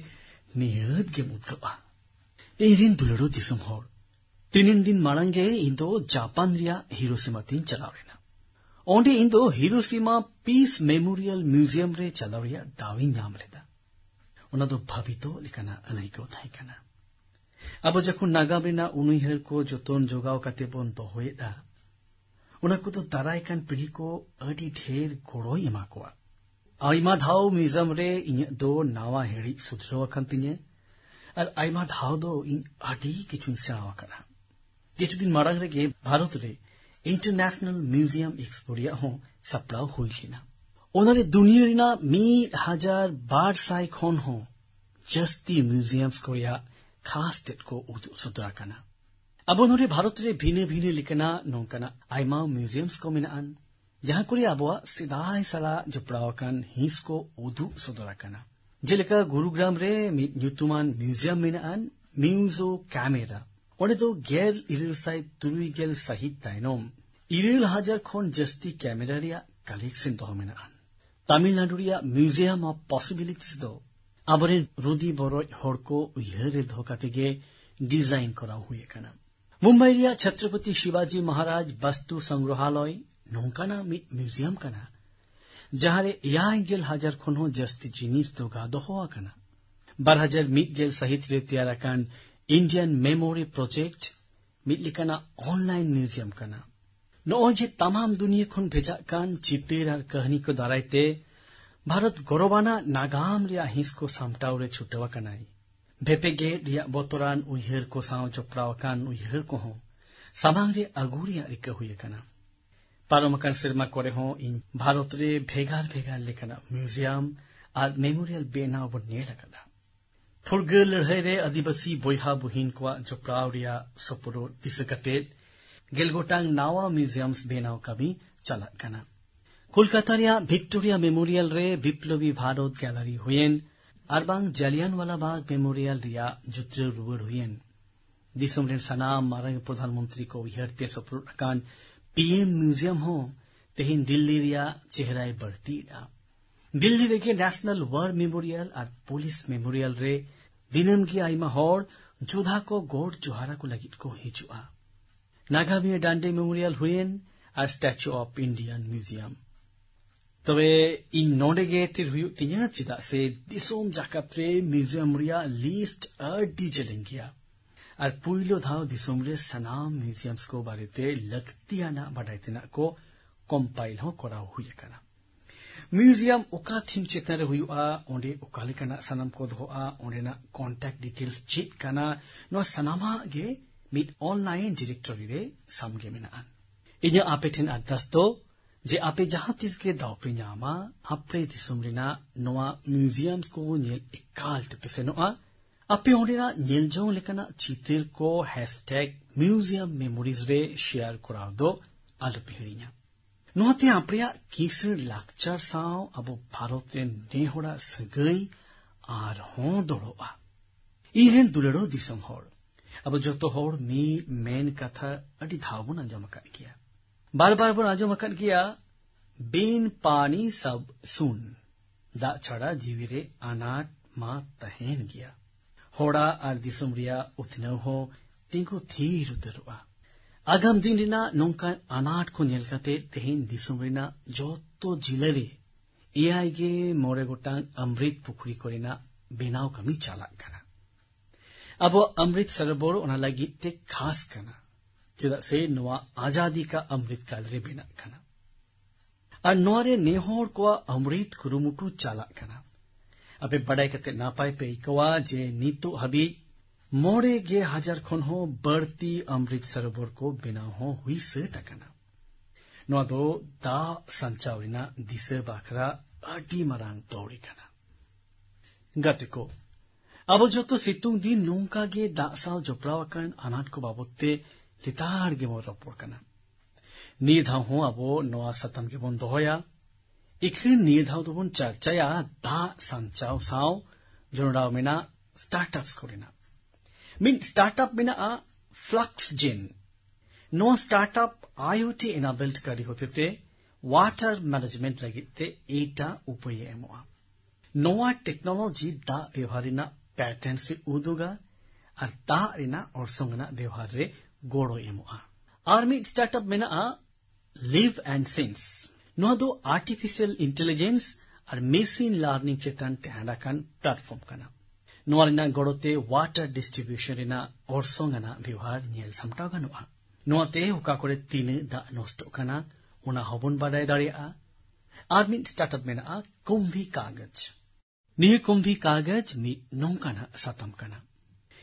ᱱᱤᱦᱟᱹᱛ ᱜᱮᱢ ᱩᱫᱽᱜᱟᱹᱜᱼᱟ ಏನೇನ್ ದುಳಡೋ ದಿಸಂ ಹೋಳ್ ᱛᱤᱱᱤᱱᱫᱤᱱ ᱢᱟᱲᱟᱝᱜᱮ ᱤᱧ ᱫᱚ ᱡᱟᱯᱟᱱ ᱨᱮᱭᱟᱜ ᱦᱤᱨᱳᱥᱤᱢᱟ ᱛᱤᱧ ᱪᱟᱞᱟᱣ ᱞᱮᱱᱟ ᱚᱸᱰᱮ ᱤᱧ ᱫᱚ ᱦᱤᱨᱳᱥᱤᱢᱟ ᱯᱤᱥ ᱢᱮᱢᱳᱨᱤᱭᱟᱞ ᱢᱤᱭᱩᱡᱤᱭᱟᱢ ᱨᱮ ᱪᱟᱞᱟᱣ ᱨᱮᱭᱟᱜ ᱫᱟᱣᱤᱧ ᱧᱟᱢ ᱞᱮᱫᱟ ᱚᱱᱟ ᱫᱚ ᱵᱷᱟᱵᱤᱛᱚ ᱞᱮᱠᱟᱱᱟᱜ ᱟᱹᱱᱟᱹᱭᱠᱟᱹᱣ ᱛᱟᱦᱮᱸ ᱠᱟᱱᱟ ᱟᱵᱚ ᱡᱚᱠᱷᱚᱱ ᱱᱟᱜᱟᱢ ᱨᱮᱱᱟᱜ ᱩᱱᱩᱭᱦᱟᱹᱨ ᱠᱚ ᱡᱚᱛᱚᱱ ᱡᱚᱜᱟᱣ ᱠᱟᱛᱮ ᱵᱚᱱ ᱫᱚᱦᱚᱭᱮᱫᱟ ᱚᱱᱟ ᱠᱚᱫᱚ ᱫᱟᱨᱟᱭ ᱠᱟᱱ ᱯᱤᱲᱦᱤ ᱠᱚ ᱟᱹᱰᱤ ᱰᱷᱮᱨ ᱜᱚᱲᱚᱭ ᱮᱢᱟ ᱠᱚᱣᱟ ᱟᱭᱢᱟ ᱫᱷᱟᱣ ᱢᱤᱭᱩᱡᱤᱭᱟᱢ ᱨᱮ ᱤᱧᱟᱹᱜ ᱫᱚ ᱱᱟᱣᱟ ᱦᱮᱲᱤᱡ ᱥᱩᱫᱷᱨᱟᱹᱣ ᱟᱠᱟᱱ ᱛᱤᱧᱟᱹ ᱟᱭᱢᱟ ᱫᱷᱟᱣ ᱫᱚ ᱤᱧ ᱟᱹᱰᱤ ᱠᱤᱪᱷᱩᱧ ᱥᱮᱬᱟ ᱟᱠᱟᱫᱟ ᱠᱤᱪᱷᱩᱫᱤᱱ ᱢᱟᱲᱟᱝ ᱨᱮᱜᱮ ᱵᱷᱟᱨᱚᱛ ᱨᱮ ᱤᱱᱴᱟᱨᱱᱮᱥᱱᱟᱞ ᱢᱤᱣᱡᱤᱭᱟᱢ ᱮᱠᱥᱯᱳ ᱨᱮᱭᱟᱜ ᱦᱚᱸ ᱥᱟᱯᱲᱟᱣ ᱦᱩᱭ ᱞᱮᱱᱟ ᱚᱱᱟᱨᱮ ᱫᱩᱱᱤᱭᱟᱹ ᱨᱮᱱᱟᱜ ᱢᱤᱫ ᱦᱟᱡᱟᱨ ᱵᱟᱨ ᱥᱟᱭ ᱠᱷᱚᱱ ᱦᱚᱸ ᱡᱟᱹᱥᱛᱤ ᱢᱤᱣᱡᱤᱭᱟᱢᱥ ᱠᱚ ᱨᱮᱭᱟᱜ ᱠᱷᱟᱥ ᱛᱮᱫ ᱠᱚ ᱩᱫᱩᱜ ᱥᱚᱫᱚᱨ ᱟᱠᱟᱱᱟ ᱟᱵᱚ ᱱᱚᱰᱮ ᱵᱷᱟᱨᱚᱛ ᱨᱮ ᱵᱷᱤᱱᱟᱹ ᱵᱷᱤᱱᱟᱹ ᱞᱮᱠᱟᱱᱟᱜ ᱱᱚᱝᱠᱟᱱᱟᱜ ᱟᱭᱢᱟ ᱢᱤᱣᱡᱤᱭᱟᱢᱥ ᱠᱚ ᱢᱮᱱᱟᱜᱼᱟ ᱡᱟᱦᱟᱸ ᱠᱚᱨᱮ ᱟᱵᱚᱣᱟᱜ ᱥᱮᱫᱟᱭ ᱥᱟᱞᱟᱜ ᱡᱚᱯᱲᱟᱣ ᱟᱠᱟᱱ ᱦᱤᱸᱥ ᱠᱚ ᱩᱫᱩᱜ ᱥᱚᱫᱚᱨ ᱟᱠᱟᱱᱟ ᱡᱮᱞᱮᱠᱟ ᱜᱩᱨᱩᱜᱨᱟᱢ ᱨᱮ ᱢᱤᱫ ᱧᱩᱛᱩᱢᱟᱱ ᱢᱤᱭᱩᱡᱤᱭᱟᱢ ᱢᱮᱱᱟᱜᱼᱟ ᱢᱤᱭᱩᱡᱚ ᱠᱮᱢᱮᱨᱟ ᱚᱸᱰᱮ ᱫᱚ ᱜᱮᱞ ᱤᱨᱟᱹᱞ ᱥᱟᱭ ᱛᱩᱨᱩᱭ ᱜᱮᱞ ᱥᱟᱹᱦᱤᱛ ᱛᱟᱭᱱᱚᱢ ᱤᱨᱟᱹᱞ ᱦᱟᱡᱟᱨ ᱠᱷᱚᱱ ᱡᱟᱹᱥᱛᱤ ᱠᱮᱢᱮᱨᱟ ᱨᱮᱭᱟᱜ ᱠᱟᱞᱮᱠᱥᱚᱱ ᱫᱚᱦᱚ ᱢᱮᱱᱟᱜᱼᱟ ᱛᱟᱢᱤᱞᱱᱟᱰᱩ ᱨᱮᱭᱟᱜ ᱢᱤᱭᱩᱡᱤᱭᱟᱢ ᱚᱯ ᱯᱚᱥᱤᱵᱤᱞᱤᱴᱤᱥ ᱫᱚ ᱟᱵᱚᱨᱮᱱ ᱨᱩᱫᱤ ᱵᱚᱨᱚᱡ ᱦᱚᱲ ᱠᱚ ᱩᱭᱦᱟᱹᱨ ᱨᱮ ᱫᱚᱦᱚ ᱠᱟᱛᱮ ᱜᱮ ᱰᱤᱡᱟᱭᱤᱱ ᱠᱚᱨᱟᱣ ᱦᱩᱭ ᱟᱠᱟᱱᱟ ᱢᱩᱢᱵᱟᱭ ᱨᱮᱭᱟᱜ ᱪᱷᱚᱛᱨᱚᱯᱚᱛᱤ ᱥᱤᱵᱟᱡᱤ ᱢᱚᱦᱟᱨᱟᱡ ᱵᱟᱥᱛᱩ ᱥᱚᱝᱜᱨᱚᱦᱟᱞᱚᱭ ᱱᱚᱝᱠᱟᱱᱟᱜ ᱢᱤᱫ ᱢᱤᱭᱩᱡᱤᱭᱟᱢ ᱠᱟᱱᱟ ᱡᱟᱦᱟᱸᱨᱮ ᱮᱭᱟᱭ ᱜᱮᱞ ᱦᱟᱡᱟᱨ ᱠᱷᱚᱱ ᱦᱚᱸ ᱡᱟᱹᱥᱛᱤ ᱡᱤᱱᱤᱥ ᱫᱚᱜᱟ ᱫᱚᱦᱚ ᱟᱠᱟᱱᱟ ᱵᱟᱨ ᱦᱟᱡᱟᱨ ᱢᱤᱫᱜᱮᱞ ᱥᱟᱹᱦᱤᱛ ᱨᱮ ᱛᱮᱭᱟᱨ ᱟᱠᱟᱱ ᱤᱱᱰᱤᱭᱟᱱ ᱢᱮᱢᱳᱨᱤ ᱯᱨᱚᱡᱮᱠᱴ ᱢᱤᱫ ᱞᱮᱠᱟᱱᱟᱜ ᱚᱱᱞᱟᱭᱤᱱ ᱢᱤᱭᱩᱡᱤᱭᱟᱢ ᱠᱟᱱᱟ ᱱᱚᱜᱼᱚᱭ ᱡᱮ ᱛᱟᱢᱟᱢ ᱫᱩᱱᱤᱭᱟᱹ ᱠᱷᱚᱱ ᱵᱷᱮᱡᱟᱜ ᱠᱟᱱ ᱪᱤᱛᱟᱹᱨ ᱟᱨ ᱠᱟᱹᱦᱱᱤ ᱠᱚ ᱫᱟᱨᱟᱭᱛᱮ ᱵᱷᱟᱨᱚᱛ ᱜᱚᱨᱚᱵᱟᱱᱟᱜ ᱱᱟᱜᱟᱢ ᱨᱮᱭᱟᱜ ᱦᱤᱸᱥ ᱠᱚ ᱥᱟᱢᱴᱟᱣ ᱨᱮ ᱪᱷᱩᱴᱟᱹᱣ ᱟᱠᱟᱱᱟᱭ ᱵᱷᱮᱯᱮᱜᱮᱫ ᱨᱮᱭᱟᱜ ᱵᱚᱛᱚᱨᱟᱱ ᱩᱭᱦᱟᱹᱨ ᱠᱚ ᱥᱟᱶ ᱡᱚᱯᱲᱟᱣ ᱟᱠᱟᱱ ᱩᱭᱦᱟᱹᱨ ᱠᱚᱦᱚᱸ ᱥᱟᱢᱟᱝ ᱨᱮ ᱟᱹᱜᱩ ᱨᱮᱭᱟᱜ ᱨᱤᱠᱟᱹ ᱦᱩᱭ ᱟᱠᱟᱱᱟ পারমাকার সিনেমা করে হোঁ ᱤᱧ ᱵᱷᱟᱨᱚᱛ ᱨᱮ ᱵᱷᱮᱜᱟᱨ ᱵᱷᱮᱜᱟᱨ ᱞᱮᱠᱟᱱᱟᱜ ᱢᱤᱭᱩᱡᱤᱭᱟᱢ ᱟᱨ ᱢᱮᱢᱳᱨᱤᱭᱟᱞ ᱵᱮᱱᱟᱣ ᱵᱚᱱ ᱧᱮᱞ ᱟᱠᱟᱫᱟ ᱯᱷᱩᱨᱜᱟᱹ ᱞᱟᱹᱲᱦᱟᱹᱭ ᱨᱮ ᱟᱹᱫᱤᱵᱟᱹᱥᱤ ᱵᱚᱭᱦᱟ ᱵᱩᱦᱤᱱ ᱠᱚᱣᱟᱜ ᱡᱚᱯᱲᱟᱣ ᱨᱮᱭᱟᱜ ᱥᱚᱯᱲᱚ ᱫᱤᱥᱟᱹ ᱠᱟᱛᱮᱫ ᱜᱮᱞ ᱜᱚᱴᱟᱝ ᱱᱟᱣᱟ ᱢᱤᱭᱩᱡᱤᱭᱟᱢ ᱵᱮᱱᱟᱣ ᱠᱟᱹᱢᱤ ᱪᱟᱞᱟᱜ ᱠᱟᱱᱟ ᱠᱳᱞᱠᱟᱛᱟ ᱨᱮᱭᱟᱜ ᱵᱷᱤᱠᱴᱳᱨᱤᱭᱟ ᱢᱮᱢᱳᱨᱤᱭᱟᱞ ᱨᱮ ᱵᱤᱯᱞᱚᱵᱤ ᱵᱷᱟᱨᱚᱛ ᱜᱮᱞᱟᱨᱤ ᱦᱩᱭᱮᱱ ᱟᱨ ᱵᱟᱝ ᱡᱟᱞᱤᱭᱟᱱᱣᱟᱞᱟ ᱵᱟᱜᱽ ᱢᱮᱢᱳᱨᱤᱭᱟᱞ ᱨᱮᱭᱟᱜ ᱡᱩᱛᱨᱟᱹᱣ ᱨᱩᱣᱟᱹᱲ ᱦᱩᱭᱮᱱ ᱫᱤᱥᱚᱢ ᱨᱮᱱ ᱥᱟᱱᱟᱢ ᱢᱟᱨᱟᱝ ᱯᱨᱚᱫᱷᱟᱱ ᱢᱚᱱᱛᱨᱤ ᱠᱚ ᱩᱭᱦᱟᱹᱨ ᱛᱮ ᱥᱚᱯᱲᱚ ᱟᱠᱟᱱ पीएम म्यूजियम हो तेहन दिल्ली रिया चेहराए बढ़ती दिल्ली देखे नेशनल वॉर मेमोरियल और पुलिस मेमोरियल रे दिनम की आईमा हर जोधा को गोड जोहारा को लगी को हिजुआ नागामिया डांडे मेमोरियल हुएन और स्टैचू ऑफ इंडियन म्यूजियम तब तो इन नोडे गे तिर हुयु तिन्या से दिसोम जाकत्रे म्यूजियम रिया लिस्ट अर्डी जलेंगिया ᱟᱨ ᱯᱩᱭᱞᱩ ᱫᱷᱟᱣ ᱫᱤᱥᱚᱢ ᱨᱮ ᱥᱟᱱᱟᱢ ᱢᱤᱭᱩᱡᱤᱭᱟᱢᱥ ᱠᱚ ᱵᱟᱨᱮᱛᱮ ᱞᱟᱹᱠᱛᱤᱭᱟᱱᱟᱜ ᱵᱟᱰᱟᱭ ᱛᱮᱱᱟᱜ ᱠᱚ ᱠᱚᱢᱯᱟᱭᱤᱞ ᱦᱚᱸ ᱠᱚᱨᱟᱣ ᱦᱩᱭ ᱟᱠᱟᱱᱟ ᱢᱤᱭᱩᱡᱤᱭᱟᱢ ᱚᱠᱟ ᱛᱷᱤᱢ ᱪᱮᱛᱟᱱ ᱨᱮ ᱦᱩᱭᱩᱜᱼᱟ ᱚᱸᱰᱮ ᱚᱠᱟ ᱞᱮᱠᱟᱱᱟᱜ ᱥᱟᱱᱟᱢ ᱠᱚ ᱫᱚᱦᱚᱜᱼᱟ ᱚᱸᱰᱮᱱᱟᱜ ᱠᱚᱱᱴᱟᱠᱴ ᱰᱤᱴᱮᱞᱥ ᱪᱮᱫ ᱠᱟᱱᱟ ᱱᱚᱣᱟ ᱥᱟᱱᱟᱢᱟᱜ ᱜᱮ ᱢᱤᱫ ᱚᱱᱞᱟᱭᱤᱱ ᱰᱤᱨᱮᱠᱴᱚᱨᱤ ᱨᱮ ᱥᱟᱢᱜᱮ ᱢᱮᱱᱟᱜᱼᱟ ᱤᱧᱟᱹᱜ ᱟᱯᱮ ᱴᱷᱮᱱ ᱟᱨᱫᱟᱥ ᱫᱚ ᱡᱮ ᱟᱯᱮ ᱡᱟᱦᱟᱸ ᱛᱤᱥ ᱜᱮ ᱫᱟᱣ ᱯᱮ ᱧᱟᱢᱟ ᱟᱯᱮ ᱫᱤᱥᱚᱢ ᱨᱮᱱᱟᱜ ᱱᱚᱣᱟ ᱢᱤᱭᱩᱡᱤᱭᱟᱢᱥ ᱠᱚ ᱧᱮᱞ ᱮᱠᱟᱞ ᱛᱮᱯᱮ ᱥᱮᱱᱚᱜᱼᱟ ಅಪ್ಪಿಯೋಂಡಿನ ನಿಲ್ಜೋಂಲಿಕನ ಚಿತಿರ್ಕೋ ಹ್ಯಾಶ್ಟ್ಯಾಗ್ ಮ್ಯೂಸಿಯಂ ಮೆಮೊರೀಸ್ ರೇ ಶೇಯರ್ ಕೊರಾವ್ದೋ ಅಲುಪಿ ಹಿಡಿಯ ᱱᱚᱣᱟᱛᱮ ᱟᱯᱮᱭᱟᱜ ᱠᱤᱥᱟᱹᱬ ᱞᱟᱠᱪᱟᱨ ᱥᱟᱶ ᱟᱵᱚ ᱵᱷᱟᱨᱚᱛ ᱨᱮᱱ ᱱᱮᱦᱚᱲᱟᱜ ᱥᱟᱹᱜᱟᱹᱭ ᱟᱨᱦᱚᱸ ᱫᱚᱲᱚᱜᱼᱟ ᱤᱧᱨᱮᱱ ᱫᱩᱞᱟᱹᱲᱚ ᱫᱤᱥᱚᱢ ᱦᱚᱲ ᱟᱵᱚ ᱡᱚᱛᱚ ᱦᱚᱲ ᱢᱤᱫ ᱢᱮᱱ ᱠᱟᱛᱷᱟ ᱟᱹᱰᱤ ᱫᱷᱟᱣ ᱵᱚᱱ ᱟᱸᱡᱚᱢ ᱟᱠᱟᱫ ᱜᱮᱭᱟ ᱵᱟᱨ ᱵᱟᱨ ᱵᱚᱱ ᱟᱸᱡᱚᱢ ᱟᱠᱟᱫ ᱜᱮᱭᱟ बिन पानी सब सुन दा छड़ा जीवी रे अनाट मा तहन गया හෝඩා ᱟᱨ ᱫᱤᱥᱚᱢ ᱨᱮᱭᱟᱜ ᱩᱛᱱᱟᱹᱣ ᱦᱚᱸ ᱛᱤᱸᱜᱩ ᱛᱷᱤᱨ ᱩᱛᱟᱹᱨᱚᱜᱼᱟ ᱟᱜᱟᱢ ᱫᱤᱱ ᱨᱮᱱᱟᱜ ᱱᱚᱝᱠᱟᱱ ᱟᱱᱟᱴ ᱠᱚ ᱧᱮᱞ ᱠᱟᱛᱮ ᱛᱮᱦᱮᱧ ᱫᱤᱥᱚᱢ ᱨᱮᱱᱟᱜ ᱡᱚᱛᱚ ᱡᱤᱞᱟᱹᱨᱮ ᱮᱭᱟᱭ ᱜᱮ ᱢᱚᱬᱮ ᱜᱚᱴᱟᱝ ᱚᱢᱨᱤᱛ ᱯᱩᱠᱷᱨᱤ ᱠᱚᱨᱮᱱᱟᱜ ᱵᱮᱱᱟᱣ ᱠᱟᱹᱢᱤ ᱪᱟᱞᱟᱜ ᱠᱟᱱᱟ ᱟᱵᱚ ᱚᱢᱨᱤᱛ ᱥᱚᱨᱳᱵᱚᱨ ᱚᱱᱟ ᱞᱟᱹᱜᱤᱫ ᱛᱮ ᱠᱷᱟᱥ ᱠᱟᱱᱟ ᱪᱮᱫᱟᱜ ᱥᱮ ᱱᱚᱣᱟ ᱟᱡᱟᱫᱤ ᱠᱟ ᱚᱢᱨᱤᱛ ᱠᱟᱞ ᱨᱮ ᱵᱮᱱᱟᱜ ᱠᱟᱱᱟ ᱟᱨ ᱱᱚᱣᱟ ᱨᱮ ᱱᱮᱦᱚᱲ ᱠᱚᱣᱟᱜ ᱚᱢᱨᱤᱛ ᱠᱩᱨᱩᱢᱩᱴᱩ ᱪᱟᱞᱟᱜ ᱠᱟᱱᱟ ᱟᱯᱮ ᱵᱟᱰᱟᱭ ᱠᱟᱛᱮ ᱱᱟᱯᱟᱭ ᱯᱮ ᱟᱹᱭᱠᱟᱹᱣᱟ ᱡᱮ ᱱᱤᱛᱚᱜ ᱦᱟᱹᱵᱤᱡ ᱢᱚᱬᱮ ᱜᱮ ᱦᱟᱡᱟᱨ ᱠᱷᱚᱱ ᱦᱚᱸ ᱵᱟᱹᱲᱛᱤ ᱚᱢᱨᱤᱛ ᱥᱚᱨᱳᱵᱚᱨ ᱠᱚ ᱵᱮᱱᱟᱣ ᱦᱚᱸ ᱦᱩᱭ ᱥᱟᱹᱛ ᱟᱠᱟᱱᱟ ᱱᱚᱣᱟ ᱫᱚ ᱫᱟᱜ ᱥᱟᱧᱪᱟᱣ ᱨᱮᱱᱟᱜ ᱫᱤᱥᱟᱹ ᱵᱟᱠᱷᱨᱟ ᱟᱹᱰᱤ ᱢᱟᱨᱟᱝ ᱯᱟᱹᱣᱲᱤ ᱠᱟᱱᱟ ᱜᱟᱛᱮ ᱠᱚ ᱟᱵᱚ ᱡᱚᱛᱚ ᱥᱤᱛᱩᱝ ᱫᱤᱱ ᱱᱚᱝᱠᱟ ᱜᱮ ᱫᱟᱜ ᱥᱟᱶ ᱡᱚᱯᱲᱟᱣ ᱟᱠᱟᱱ ᱟᱱᱟᱴ ᱠᱚ ᱵᱟᱵᱚᱫ ᱛᱮ ᱞᱮᱛᱟᱲ ᱜᱮᱵᱚᱱ ᱨᱚᱯᱚᱲ ᱠᱟᱱᱟ ᱱᱤᱭᱟᱹ ᱫᱷᱟᱣ ᱦᱚᱸ ᱟᱵᱚ ᱱᱚᱣᱟ ᱥᱟᱛᱟᱢ ᱜᱮᱵᱚᱱ ᱫᱚᱦᱚᱭᱟ 이큰 니다우도본 চর্চায়া দা সানচাও সাও জোনডাও মিনা স্টার্টআপস করিনা মিন স্টার্টআপ মিনা আ फ्लक्स जिन नो स्टार्टअप आईओटी इनाबिल्ट करी होते ते वाटर मैनेजमेंट लगे ते एटा उपय एमोआ नोआ टेक्नोलॉजी दा व्यवहारिना पैटर्न से उदुगा और दा रिना और संगना व्यवहार रे गोड़ो एमोआ आर्मी स्टार्टअप में ना लिव एंड सिंस ᱱᱚᱣᱟ ᱟᱨᱴᱤᱯᱷᱤᱥᱤᱭᱟᱞ ᱤᱱᱴᱮᱞᱤᱡᱮᱱᱥ ᱟᱨ ᱢᱮᱥᱤᱱ ᱞᱟᱨᱱᱤᱝ ᱪᱮᱛᱟᱱ ᱴᱮᱦᱟᱸᱰ ᱟᱠᱟᱱ ᱯᱞᱟᱴᱯᱷᱚᱨᱢ ᱠᱟᱱᱟ ᱱᱚᱣᱟ ᱨᱮᱱᱟᱜ ᱜᱚᱲᱚᱛᱮ ᱣᱟᱴᱟᱨ ᱰᱤᱥᱴᱨᱤᱵᱤᱭᱩᱥᱚᱱ ᱨᱮᱱᱟᱜ ᱚᱨᱥᱚᱝ ᱟᱱᱟᱜ ᱵᱮᱣᱦᱟᱨ ᱧᱮᱞ ᱥᱟᱢᱴᱟᱣ ᱜᱟᱱᱚᱜᱼᱟ ᱱᱚᱣᱟᱛᱮ ᱚᱠᱟ ᱠᱚᱨᱮ ᱛᱤᱱᱟᱹᱜ ᱫᱟᱜ ᱱᱚᱥᱴᱚᱜ ᱠᱟᱱᱟ ᱚᱱᱟ ᱦᱚᱸᱵᱚᱱ ᱵᱟᱰᱟᱭ ᱫᱟᱲᱮᱭᱟᱜᱼᱟ ᱟᱨ ᱢᱤᱫ ᱥᱴᱟᱨᱴᱟᱯ ᱢᱮᱱᱟᱜᱼᱟ ᱠᱩᱢᱵᱷᱤ ᱠᱟᱜᱚᱡᱽ ᱱᱤᱭᱟᱹ ᱠᱩᱢᱵᱷᱤ ᱠᱟᱜᱚᱡᱽ ᱢᱤᱫ ᱱᱚᱝᱠᱟᱱᱟᱜ ᱥᱟᱛᱟᱢ ᱠᱟᱱᱟ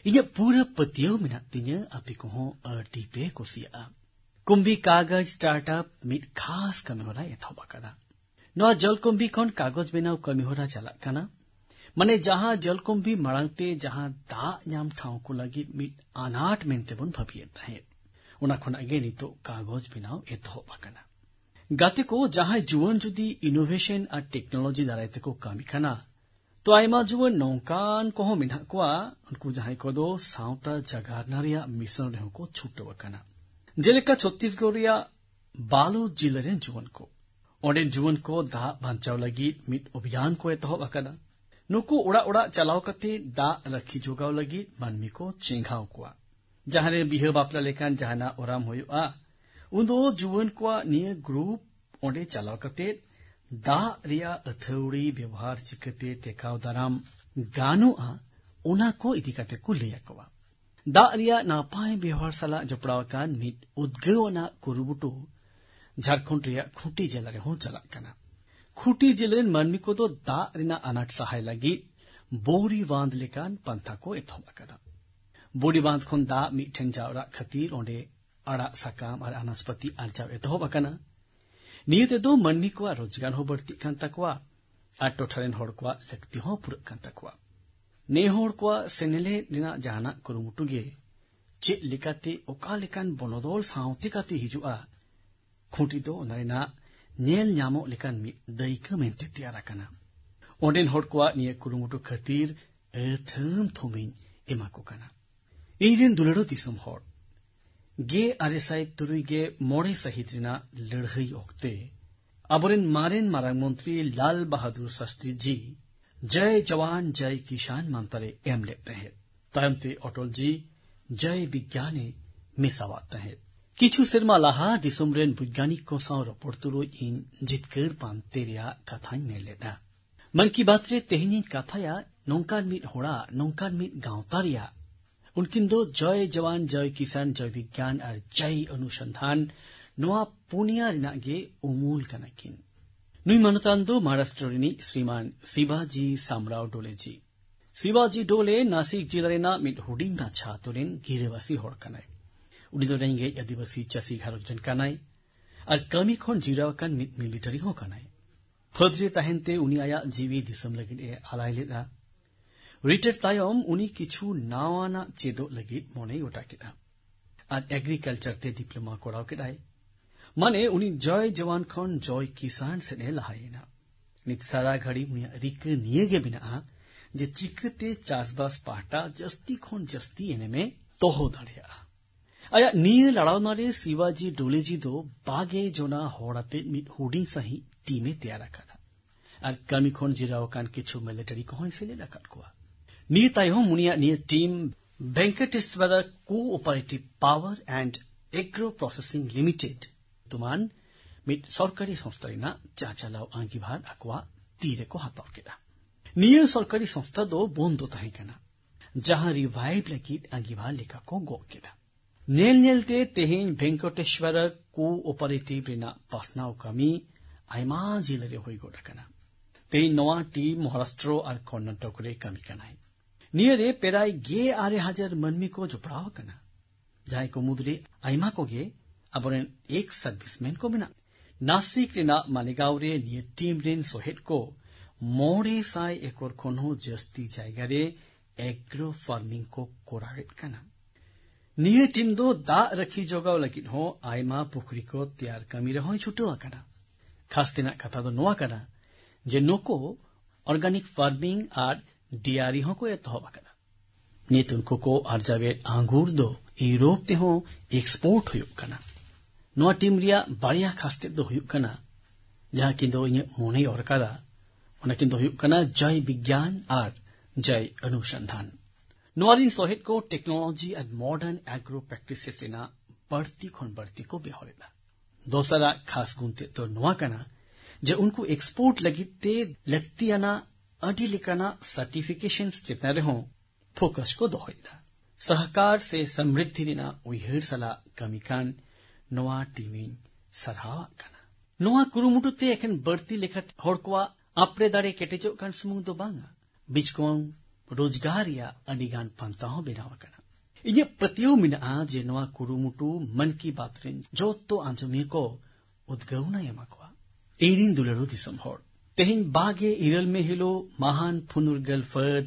ᱤᱧᱟᱹᱜ ᱯᱩᱨᱟᱹ ᱯᱟᱹᱛᱭᱟᱹᱣ ᱢᱮᱱᱟᱜ ᱛᱤᱧᱟᱹ ᱟᱯᱮ ᱠᱚᱦᱚᱸ ᱟᱹᱰᱤ ᱯᱮ ᱠᱩᱥᱤᱭᱟᱜᱼᱟ කුම්බි කාගජ් ᱥᱴᱟᱨᱴᱟᱯ ᱢᱤᱫ ᱠᱷᱟᱥ ᱠᱟᱹᱢᱤᱦᱚᱨᱟ ᱮᱛᱚᱦᱚᱵ ᱟᱠᱟᱫᱟ ᱱᱚᱣᱟ ᱡᱚᱞᱠᱩᱢᱵᱤ ᱠᱷᱚᱱ ᱠᱟᱜᱚᱡ ᱵᱮᱱᱟᱣ ᱠᱟᱹᱢᱤᱦᱚᱨᱟ ᱪᱟᱞᱟᱜ ᱠᱟᱱᱟ ᱢᱟᱱᱮ ᱡᱟᱦᱟᱸ ᱡᱚᱞᱠᱩᱢᱵᱤ ᱢᱟᱲᱟᱝᱛᱮ ᱡᱟᱦᱟᱸ ᱫᱟᱜ ᱧᱟᱢ ᱴᱷᱟᱶ ᱠᱚ ᱞᱟᱹᱜᱤᱫ ᱢᱤᱫ ᱟᱱᱟᱴ ᱢᱮᱱᱛᱮᱵᱚᱱ ᱵᱷᱟᱹᱵᱤᱭᱮᱫ ᱛᱟᱦᱮᱸᱫ ᱚᱱᱟ ᱠᱷᱚᱱᱟᱜ ᱜᱮ ᱱᱤᱛᱚᱜ ᱠᱟᱜᱚᱡ ᱵᱮᱱᱟᱣ ᱮᱛᱚᱦᱚᱵ ᱟᱠᱟᱱᱟ ᱜᱟᱛᱮ ᱠᱚ ᱡᱟᱦᱟᱸᱭ ᱡᱩᱣᱟᱹᱱ ᱡᱩᱫᱤ ᱤᱱᱳᱵᱷᱮᱥᱚᱱ ᱟᱨ ᱴᱮᱠᱱᱳᱞᱚᱡᱤ ᱫᱟᱨᱟᱭ ᱛᱮᱠᱚ ᱠᱟᱹᱢᱤ ᱠᱟᱱᱟ ᱛᱚ ᱟᱭᱢᱟ ᱡᱩᱣᱟᱹᱱ ᱱᱚᱝᱠᱟᱱ ᱠᱚᱦᱚᱸ ᱢᱮᱱᱟᱜ ᱠᱚᱣᱟ ᱩᱱᱠᱩ ᱡᱟᱦᱟᱸᱭ ᱠᱚᱫᱚ ᱥᱟᱶᱛᱟ ᱡᱟᱜᱟᱨᱱᱟ ᱨᱮᱭᱟᱜ ᱢᱤᱥᱚᱱ ᱨᱮᱦᱚᱸ ᱠᱚ ᱪᱷᱩᱴᱟᱹᱣ ᱟᱠᱟᱱᱟ जेलेका छत्तीसगढ़िया बालो जिले जुवन को ओडे जुवन को दा बचाव लगी मिट अभियान को एतहब अकना नुकु उड़ा उड़ा चलाव कते दा रखी जोगाव लगी मानमी को चेंघाव को जहाने बिह बापला लेकान जहाना ओराम होयो आ उंदो जुवन को निय ग्रुप ओडे चलाव कते दा रिया अथौड़ी व्यवहार चिकते टेकाव दाराम गानो आ उना को इदिकते कु कोवा ᱫᱟᱜ ᱨᱮᱭᱟᱜ ᱱᱟᱯᱟᱭ ᱵᱮᱣᱦᱟᱨ ᱥᱟᱞᱟᱜ ᱡᱚᱯᱲᱟᱣ ᱟᱠᱟᱱ ᱢᱤᱫ ᱩᱫᱽᱜᱟᱹᱣᱟᱱᱟᱜ ᱠᱩᱨᱩᱢᱩᱴᱩ ᱡᱷᱟᱲᱠᱷᱚᱸᱰ ᱨᱮᱭᱟᱜ ᱠᱷᱩᱸᱴᱤ ᱡᱮᱞᱟ ᱨᱮᱦᱚᱸ ᱪᱟᱞᱟᱜ ᱠᱟᱱᱟ ᱠᱷᱩᱸᱴᱤ ᱡᱮᱞᱟ ᱨᱮᱱ ᱢᱟᱹᱱᱢᱤ ᱠᱚᱫᱚ ᱫᱟᱜ ᱨᱮᱱᱟᱜ ᱟᱱᱟᱴ ᱥᱟᱦᱟᱭ ᱞᱟᱹᱜᱤᱫ ᱵᱳᱨᱤ ᱵᱟᱸᱫ ᱞᱮᱠᱟᱱ ᱯᱟᱱᱛᱷᱟ ᱠᱚ ᱮᱛᱚᱦᱚᱵ ᱟᱠᱟᱫᱟ ᱵᱳᱨᱤ ᱵᱟᱸᱫ ᱠᱷᱚᱱ ᱫᱟᱜ ᱢᱤᱫᱴᱷᱮᱱ ᱡᱟᱣᱨᱟᱜ ᱠᱷᱟᱹᱛᱤᱨ ᱚᱸᱰᱮ ᱟᱲᱟᱜ ᱥᱟᱠᱟᱢ ᱟᱨ ᱟᱱᱟᱡᱯᱟᱹᱛᱤ ᱟᱨᱡᱟᱣ ᱮᱛᱚᱦᱚᱵ ᱟᱠᱟᱱᱟ ᱱᱤᱭᱟᱹ ᱛᱮᱫᱚ ᱢᱟᱹᱱᱢᱤ ᱠᱚᱣᱟᱜ ᱨᱳᱡᱽᱜᱟᱨ ᱦᱚᱸ ᱵᱟᱹᱲᱛᱤᱜ ᱠᱟᱱ ᱛᱟᱠᱚᱣᱟ ᱟᱨ ᱴᱚᱴᱷᱟ ᱨᱮᱱ ᱦᱚᱲ ᱠᱚᱣᱟᱜ ᱞᱟᱹᱠᱛᱤ ᱦᱚᱸ ᱯᱩᱨᱟᱹᱜ ᱠᱟᱱ ᱛᱟᱠᱚᱣᱟ ᱱᱮ ᱦᱚᱲ ᱠᱚᱣᱟᱜ ᱥᱮᱱᱮᱞᱮᱫ ᱨᱮᱱᱟᱜ ᱡᱟᱦᱟᱱᱟᱜ ᱠᱩᱨᱩᱢᱩᱴᱩ ᱜᱮ ᱪᱮᱫ ᱞᱮᱠᱟᱛᱮ ᱚᱠᱟ ᱞᱮᱠᱟᱱ ᱵᱚᱱᱚᱫᱚᱞ ᱥᱟᱶᱛᱮ ᱠᱟᱛᱮ ᱦᱤᱡᱩᱜᱼᱟ ᱠᱷᱩᱸᱴᱤ ᱫᱚ ᱚᱱᱟ ᱨᱮᱱᱟᱜ ᱧᱮᱞ ᱧᱟᱢᱚᱜ ᱞᱮᱠᱟᱱ ᱢᱤᱫ ᱫᱟᱹᱭᱠᱟᱹ ᱢᱮᱱᱛᱮ ᱛᱮᱭᱟᱨ ᱟᱠᱟᱱᱟ ᱚᱸᱰᱮᱱ ᱦᱚᱲ ᱠᱚᱣᱟᱜ ᱱᱤᱭᱟᱹ ᱠᱩᱨᱩᱢᱩᱴᱩ ᱠᱷᱟᱹᱛᱤᱨ ᱟᱹᱛᱷᱟᱹᱢ ᱛᱷᱩᱢᱤᱧ ᱮᱢᱟ ᱠᱚ ᱠᱟᱱᱟ ᱤᱧᱨᱮᱱ ᱫᱩᱞᱟᱹᱲᱚ ᱫᱤᱥᱚᱢ ᱦᱚᱲ ᱜᱮ ᱟᱨᱮᱥᱟᱭ ᱛᱩᱨᱩᱭ ᱜᱮ ᱢᱚᱬᱮ ᱥᱟᱹᱦᱤᱛ ᱨᱮᱱᱟᱜ ᱞᱟᱹᱲᱦᱟᱹᱭ ᱚᱠᱛᱮ ᱟᱵᱚᱨᱮᱱ ᱢᱟᱨᱮᱱ ᱢᱟᱨᱟᱝ ᱢᱚᱱᱛᱨᱤ ᱞᱟᱞ ᱵᱟᱦᱟᱫᱩᱨ ᱥᱟᱥᱛᱨᱤ ᱡᱤ जय जवान जय किसान मंत्र एम लेते हैं तयते अटल जी जय विज्ञान मिसावाते हैं किछु सिरमा लाहा दिसुमरेन वैज्ञानिक को साउ रिपोर्ट तुलो इन जितकर पानते कथा ने लेटा मन की बात रे तेहनी कथाया नौकान मिट होड़ा नोंकान मिट गांव तारिया उनकिन दो जय जवान जय किसान जय विज्ञान और जय अनुसंधान नोआ पुनिया गे उमूल कनकिन नुई मनुतान्दो महाराष्ट्र श्रीमान शिवाजी सामराव डोले जी शिवाजी डोले नासिक जिला रेना मिट हुडिंग ना रेंगे आदिवासी चासी घर जन और कमी खोन जिरा कन मिट तहनते हो आया जीवी लगे ए आलाय लेदा रिटर तायम उनी किछु नावाना चेदो लगे मोने उटा एग्रीकल्चर डिप्लोमा कोड़ाओ મને ઉની જય જવાન ખણ જય કિસાન સેને લહાયેના નિત સારા ઘડી મુનિ રીક નિયે બિના જે ચીકતે ચાસબાસ પાટા જસ્તી ખોણ જસ્તી એને મેં તોહો દળ્યા આયા નીય લડાવનારે શિવાજી ડોલેજી દો બાગે જોના હોડાતે મિત હોડી સહી ટીમે તૈયાર રાખા હતા আর কামি খন জিরাও কান কিছু মিলিটারি কহন সেলে রাখার কোয়া নিয়ে তাই হোম মুনিয়া নিয়ে team Venkateshwara cooperative power and agro processing limited विद्यमान ᱢᱤᱫ ᱥᱚᱨᱠᱟᱨᱤ ᱥᱚᱝᱥᱛᱷᱟ ᱨᱮᱱᱟᱜ ᱪᱟᱪᱟᱞᱟᱣ ᱟᱸᱜᱤᱵᱷᱟᱨ ᱟᱠᱚᱣᱟᱜ ᱛᱤ ᱨᱮᱠᱚ ᱦᱟᱛᱟᱣ ᱠᱮᱫᱟ ᱱᱤᱭᱟᱹ ᱥᱚᱨᱠᱟᱨᱤ ᱥᱚᱝᱥᱛᱷᱟ ᱫᱚ ᱵᱚᱱᱫᱚ ᱛᱟᱦᱮᱸ ᱠᱟᱱᱟ ᱡᱟᱦᱟᱸ ᱨᱤᱵᱷᱟᱭᱤᱵ ᱞᱟᱹᱜᱤᱫ ᱟᱸᱜᱤᱵᱷᱟᱨ ᱞᱮᱠᱟ ᱠᱚ ᱜᱚᱜ ᱠᱮᱫᱟ ᱧᱮᱞ ᱧᱮᱞᱛᱮ ᱛᱮᱦᱮᱧ ᱵᱷᱮᱝᱠᱚᱴᱮᱥᱣᱟᱨᱟ ᱠᱳᱼᱚᱯᱟᱨᱮᱴᱤᱵ ᱨᱮᱱᱟᱜ ᱯᱟᱥᱱᱟᱣ ᱠᱟᱹᱢᱤ ᱟᱭᱢᱟ ᱡᱤᱞᱟ ᱨᱮ ᱦᱩᱭ ᱜᱚᱫ ᱟᱠᱟᱱᱟ ᱛᱮᱦᱮᱧ ᱱᱚᱣᱟ ᱴᱤᱢ ᱢᱚᱦᱟᱨᱟᱥᱴᱨᱚ ᱟᱨ ᱠᱚᱨᱱᱟᱴᱚᱠ ᱨᱮ ᱠᱟᱹᱢᱤ ᱠᱟᱱᱟᱭ ᱱᱤᱭᱟᱹᱨᱮ ᱯᱨᱟᱭ ᱜᱮ ᱟᱨᱮ ᱦᱟᱡᱟᱨ ᱢᱟᱹᱱᱢᱤ ᱠᱚ ᱡᱚᱯᱲᱟᱣ ᱟᱠᱟᱱᱟ ᱡᱟᱦᱟᱸᱭ ᱠᱚ ᱢᱩᱫᱽᱨᱮ ᱟᱭᱢᱟ ᱠᱚᱜᱮ abonen एक सर्विसमैन को मिला नासिक रेना मालिगावरे निये टीम रेन सोहेटको मोड़े साय एकोर कोनो जस्ती जायगारे एग्रो फार्मिंग को कोरावेट काना निये टीम दो दा रखी जोगाव लगित हो आयमा पुखरी को तैयार कमी रहो छुटो आकाना खास तेना कथा दो तो नोआ काना जे नोको ऑर्गेनिक फार्मिंग आर डियारी e हो को एतहब आकाना नेतुन कोको आर जावे आंगूर दो यूरोप ते हो एक्सपोर्ट हुयो काना ᱱᱚᱣᱟ ᱴᱤᱢ ᱨᱮᱭᱟᱜ ᱵᱟᱨᱭᱟ ᱠᱷᱟᱥᱛᱮᱫ ᱫᱚ ᱦᱩᱭᱩᱜ ᱠᱟᱱᱟ ᱡᱟᱦᱟᱸ ᱠᱤᱱ ᱫᱚ ᱤᱧᱟᱹᱜ ᱢᱚᱱᱮᱭ ᱚᱨ ᱠᱟᱫᱟ ᱚᱱᱟ ᱠᱤᱱ ᱫᱚ ᱦᱩᱭᱩᱜ ᱠᱟᱱᱟ ᱡᱚᱭ ᱵᱤᱜᱽᱜᱟᱱ ᱟᱨ ᱡᱚᱭ ᱚᱱᱩᱥᱚᱱᱫᱷᱟᱱ ᱱᱚᱣᱟ ᱨᱤᱱ ᱥᱚᱦᱮᱫ ᱠᱚ ᱴᱮᱠᱱᱳᱞᱚᱡᱤ ᱟᱨ ᱢᱚᱰᱟᱨᱱ ᱮᱜᱽᱨᱳ ᱯᱨᱮᱠᱴᱤᱥᱮᱥ ᱨᱮᱱᱟᱜ ᱵᱟᱹᱲᱛᱤ ᱠᱷᱚᱱ ᱵᱟᱹᱲᱛᱤ ᱠᱚ ᱵᱮᱦᱚᱨ ᱮᱫᱟ ᱫᱚᱥᱟᱨᱟᱜ ᱠᱷᱟᱥ ᱜᱩᱱᱛᱮᱫ ᱫᱚ ᱱᱚᱣᱟ ᱠᱟᱱᱟ ᱡᱮ ᱩᱱᱠᱩ ᱮᱠᱥᱯᱳᱨᱴ ᱞᱟᱹᱜᱤᱫ ᱛᱮ ᱞᱟᱹᱠᱛᱤᱭᱟᱱᱟᱜ ᱟᱹᱰᱤ ᱞᱮᱠᱟᱱᱟᱜ ᱥᱟᱨᱴᱤᱯᱷᱤᱠᱮᱥᱚᱱ ᱪᱮᱛᱟᱱ ᱨᱮᱦᱚᱸ ᱯᱷᱳᱠᱟᱥ ᱠᱚ ᱫᱚᱦᱚᱭᱮᱫᱟ ᱥᱟᱦᱠᱟᱨ ᱥᱮ ᱥᱚᱢᱨᱤᱫᱷᱤ ᱨᱮᱱᱟᱜ ᱩᱭᱦᱟᱹᱨ ᱥᱟᱞᱟᱜ ᱠᱟᱹᱢᱤ ᱠᱟᱱ ᱱᱚᱣᱟ ᱴᱤᱢᱤᱧ ᱥᱟᱨᱦᱟᱣᱟᱜ ᱠᱟᱱᱟ ᱱᱚᱣᱟ ᱠᱩᱨᱩᱢᱩᱴᱩᱛᱮ ᱮᱠᱷᱮᱱ ᱵᱟᱹᱲᱛᱤ ᱞᱮᱠᱟᱛᱮ ᱦᱚᱲ ᱠᱚᱣᱟᱜ ᱟᱯᱲᱮ ᱫᱟᱲᱮ ᱠᱮᱴᱮᱡᱚᱜ ᱠᱟᱱ ᱥᱩᱢᱩᱝ ᱫᱚ ᱵᱟᱝᱟ ᱵᱤᱡᱽᱠᱚᱢ ᱨᱳᱡᱽᱜᱟᱨ ᱨᱮᱭᱟᱜ ᱟᱹᱰᱤᱜᱟᱱ ᱯᱟᱱᱛᱟ ᱦᱚᱸ ᱵᱮᱱᱟᱣ ᱟᱠᱟᱱᱟ ᱤᱧᱟᱹᱜ ᱯᱟᱹᱛᱭᱟᱹᱣ ᱢᱮᱱᱟᱜᱼᱟ ᱡᱮ ᱱᱚᱣᱟ ᱠᱩᱨᱩᱢᱩᱴᱩ ᱢᱚᱱ ᱠᱤ ᱵᱟᱛ ᱨᱮᱱ ᱡᱚᱛᱚ ᱟᱸᱡᱚᱢᱤᱭᱟᱹ ᱠᱚ ᱩᱫᱽᱜᱟᱹᱣᱱᱟᱭ ᱮᱢᱟ ᱠᱚᱣᱟ ᱤᱧᱨᱤᱧ ᱫᱩᱞᱟᱹᱲᱩ ᱫᱤᱥᱚᱢ ᱦᱚᱲ ᱛᱮᱦᱮᱧ ᱵᱟᱜᱮ ᱤᱨᱟᱹᱞ ᱢᱮ ᱦᱤᱞᱳᱜ ᱢᱟᱦᱟᱱ ᱯᱷᱩᱱᱩᱨᱜᱟᱹᱞ ᱯᱷᱟᱹᱫ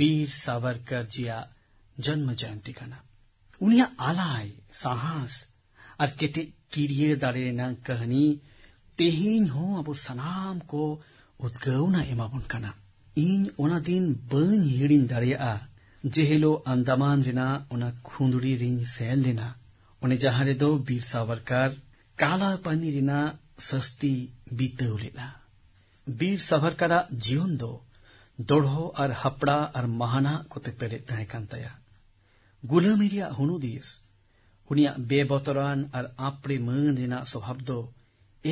ᱵᱤᱨ ᱥᱟᱵᱟᱨᱠᱟᱨ ᱡᱤᱭᱟᱜ ᱡᱚᱱᱢ ᱡᱚᱭᱚᱱᱛᱤ ᱠᱟᱱᱟ ᱩᱱᱤᱭᱟᱜ ᱟᱞᱟᱭ ᱥᱟᱦᱟᱥ ᱟᱨ ᱠᱤᱨᱤᱭᱟᱹ ᱫᱟᱲᱮ ᱨᱮᱱᱟᱜ ᱠᱟᱹᱦᱱᱤ ᱛᱮᱦᱮᱧ ᱦᱚᱸ ᱟᱵᱚ ᱥᱟᱱᱟᱢ ᱠᱚ ᱩᱫᱽᱜᱟᱹᱣᱱᱟ ᱮᱢᱟᱵᱚᱱ ᱠᱟᱱᱟ ᱤᱧ ᱚᱱᱟ ᱫᱤᱱ ᱵᱟᱹᱧ ᱦᱤᱲᱤᱧ ᱫᱟᱲᱮᱭᱟᱜᱼᱟ ᱡᱮ ᱦᱤᱞᱳᱜ ᱟᱱᱫᱟᱢᱟᱱ ᱨᱮᱱᱟᱜ ᱚᱱᱟ ᱠᱷᱩᱸᱫᱲᱤ ᱨᱤᱧ ᱥᱮᱱ ᱞᱮᱱᱟ ᱚᱱᱮ ᱡᱟᱦᱟᱸ ᱨᱮᱫᱚ ᱵᱤᱨ ᱥᱟᱵᱟᱨᱠᱟᱨ ᱠᱟᱞᱟ ᱯᱟᱹᱱᱤ ᱨᱮᱱᱟᱜ ᱥᱟᱹᱥᱛᱤ ᱵᱤᱛᱟᱹᱣ ᱞᱮᱱᱟ ᱵᱤᱨ ᱥᱟᱵᱟᱨᱠᱟᱨᱟᱜ ᱡᱤᱭᱚᱱ ᱫᱚ ᱫᱚᱲᱦᱚ ᱟᱨ ᱦᱟᱯᱲᱟ ᱟᱨ ᱢᱟᱦᱟᱱᱟᱜ ᱠᱚᱛᱮ ᱯᱮᱨᱮᱡ ᱛᱟᱦᱮᱸ ᱠᱟᱱ ᱛᱟᱭᱟ ᱜᱩᱞᱟᱹᱢᱤ ᱨᱮᱭᱟᱜ ᱦᱩᱱᱩᱫᱤᱥ ᱩᱱᱤᱭᱟᱜ ᱵᱮᱵᱚᱛᱚᱨᱟᱱ ᱟᱨ ᱟᱯᱲᱮ ᱢᱟᱹᱱ ᱨᱮᱱᱟᱜ ᱥᱚᱵᱷᱟᱵ ᱫᱚ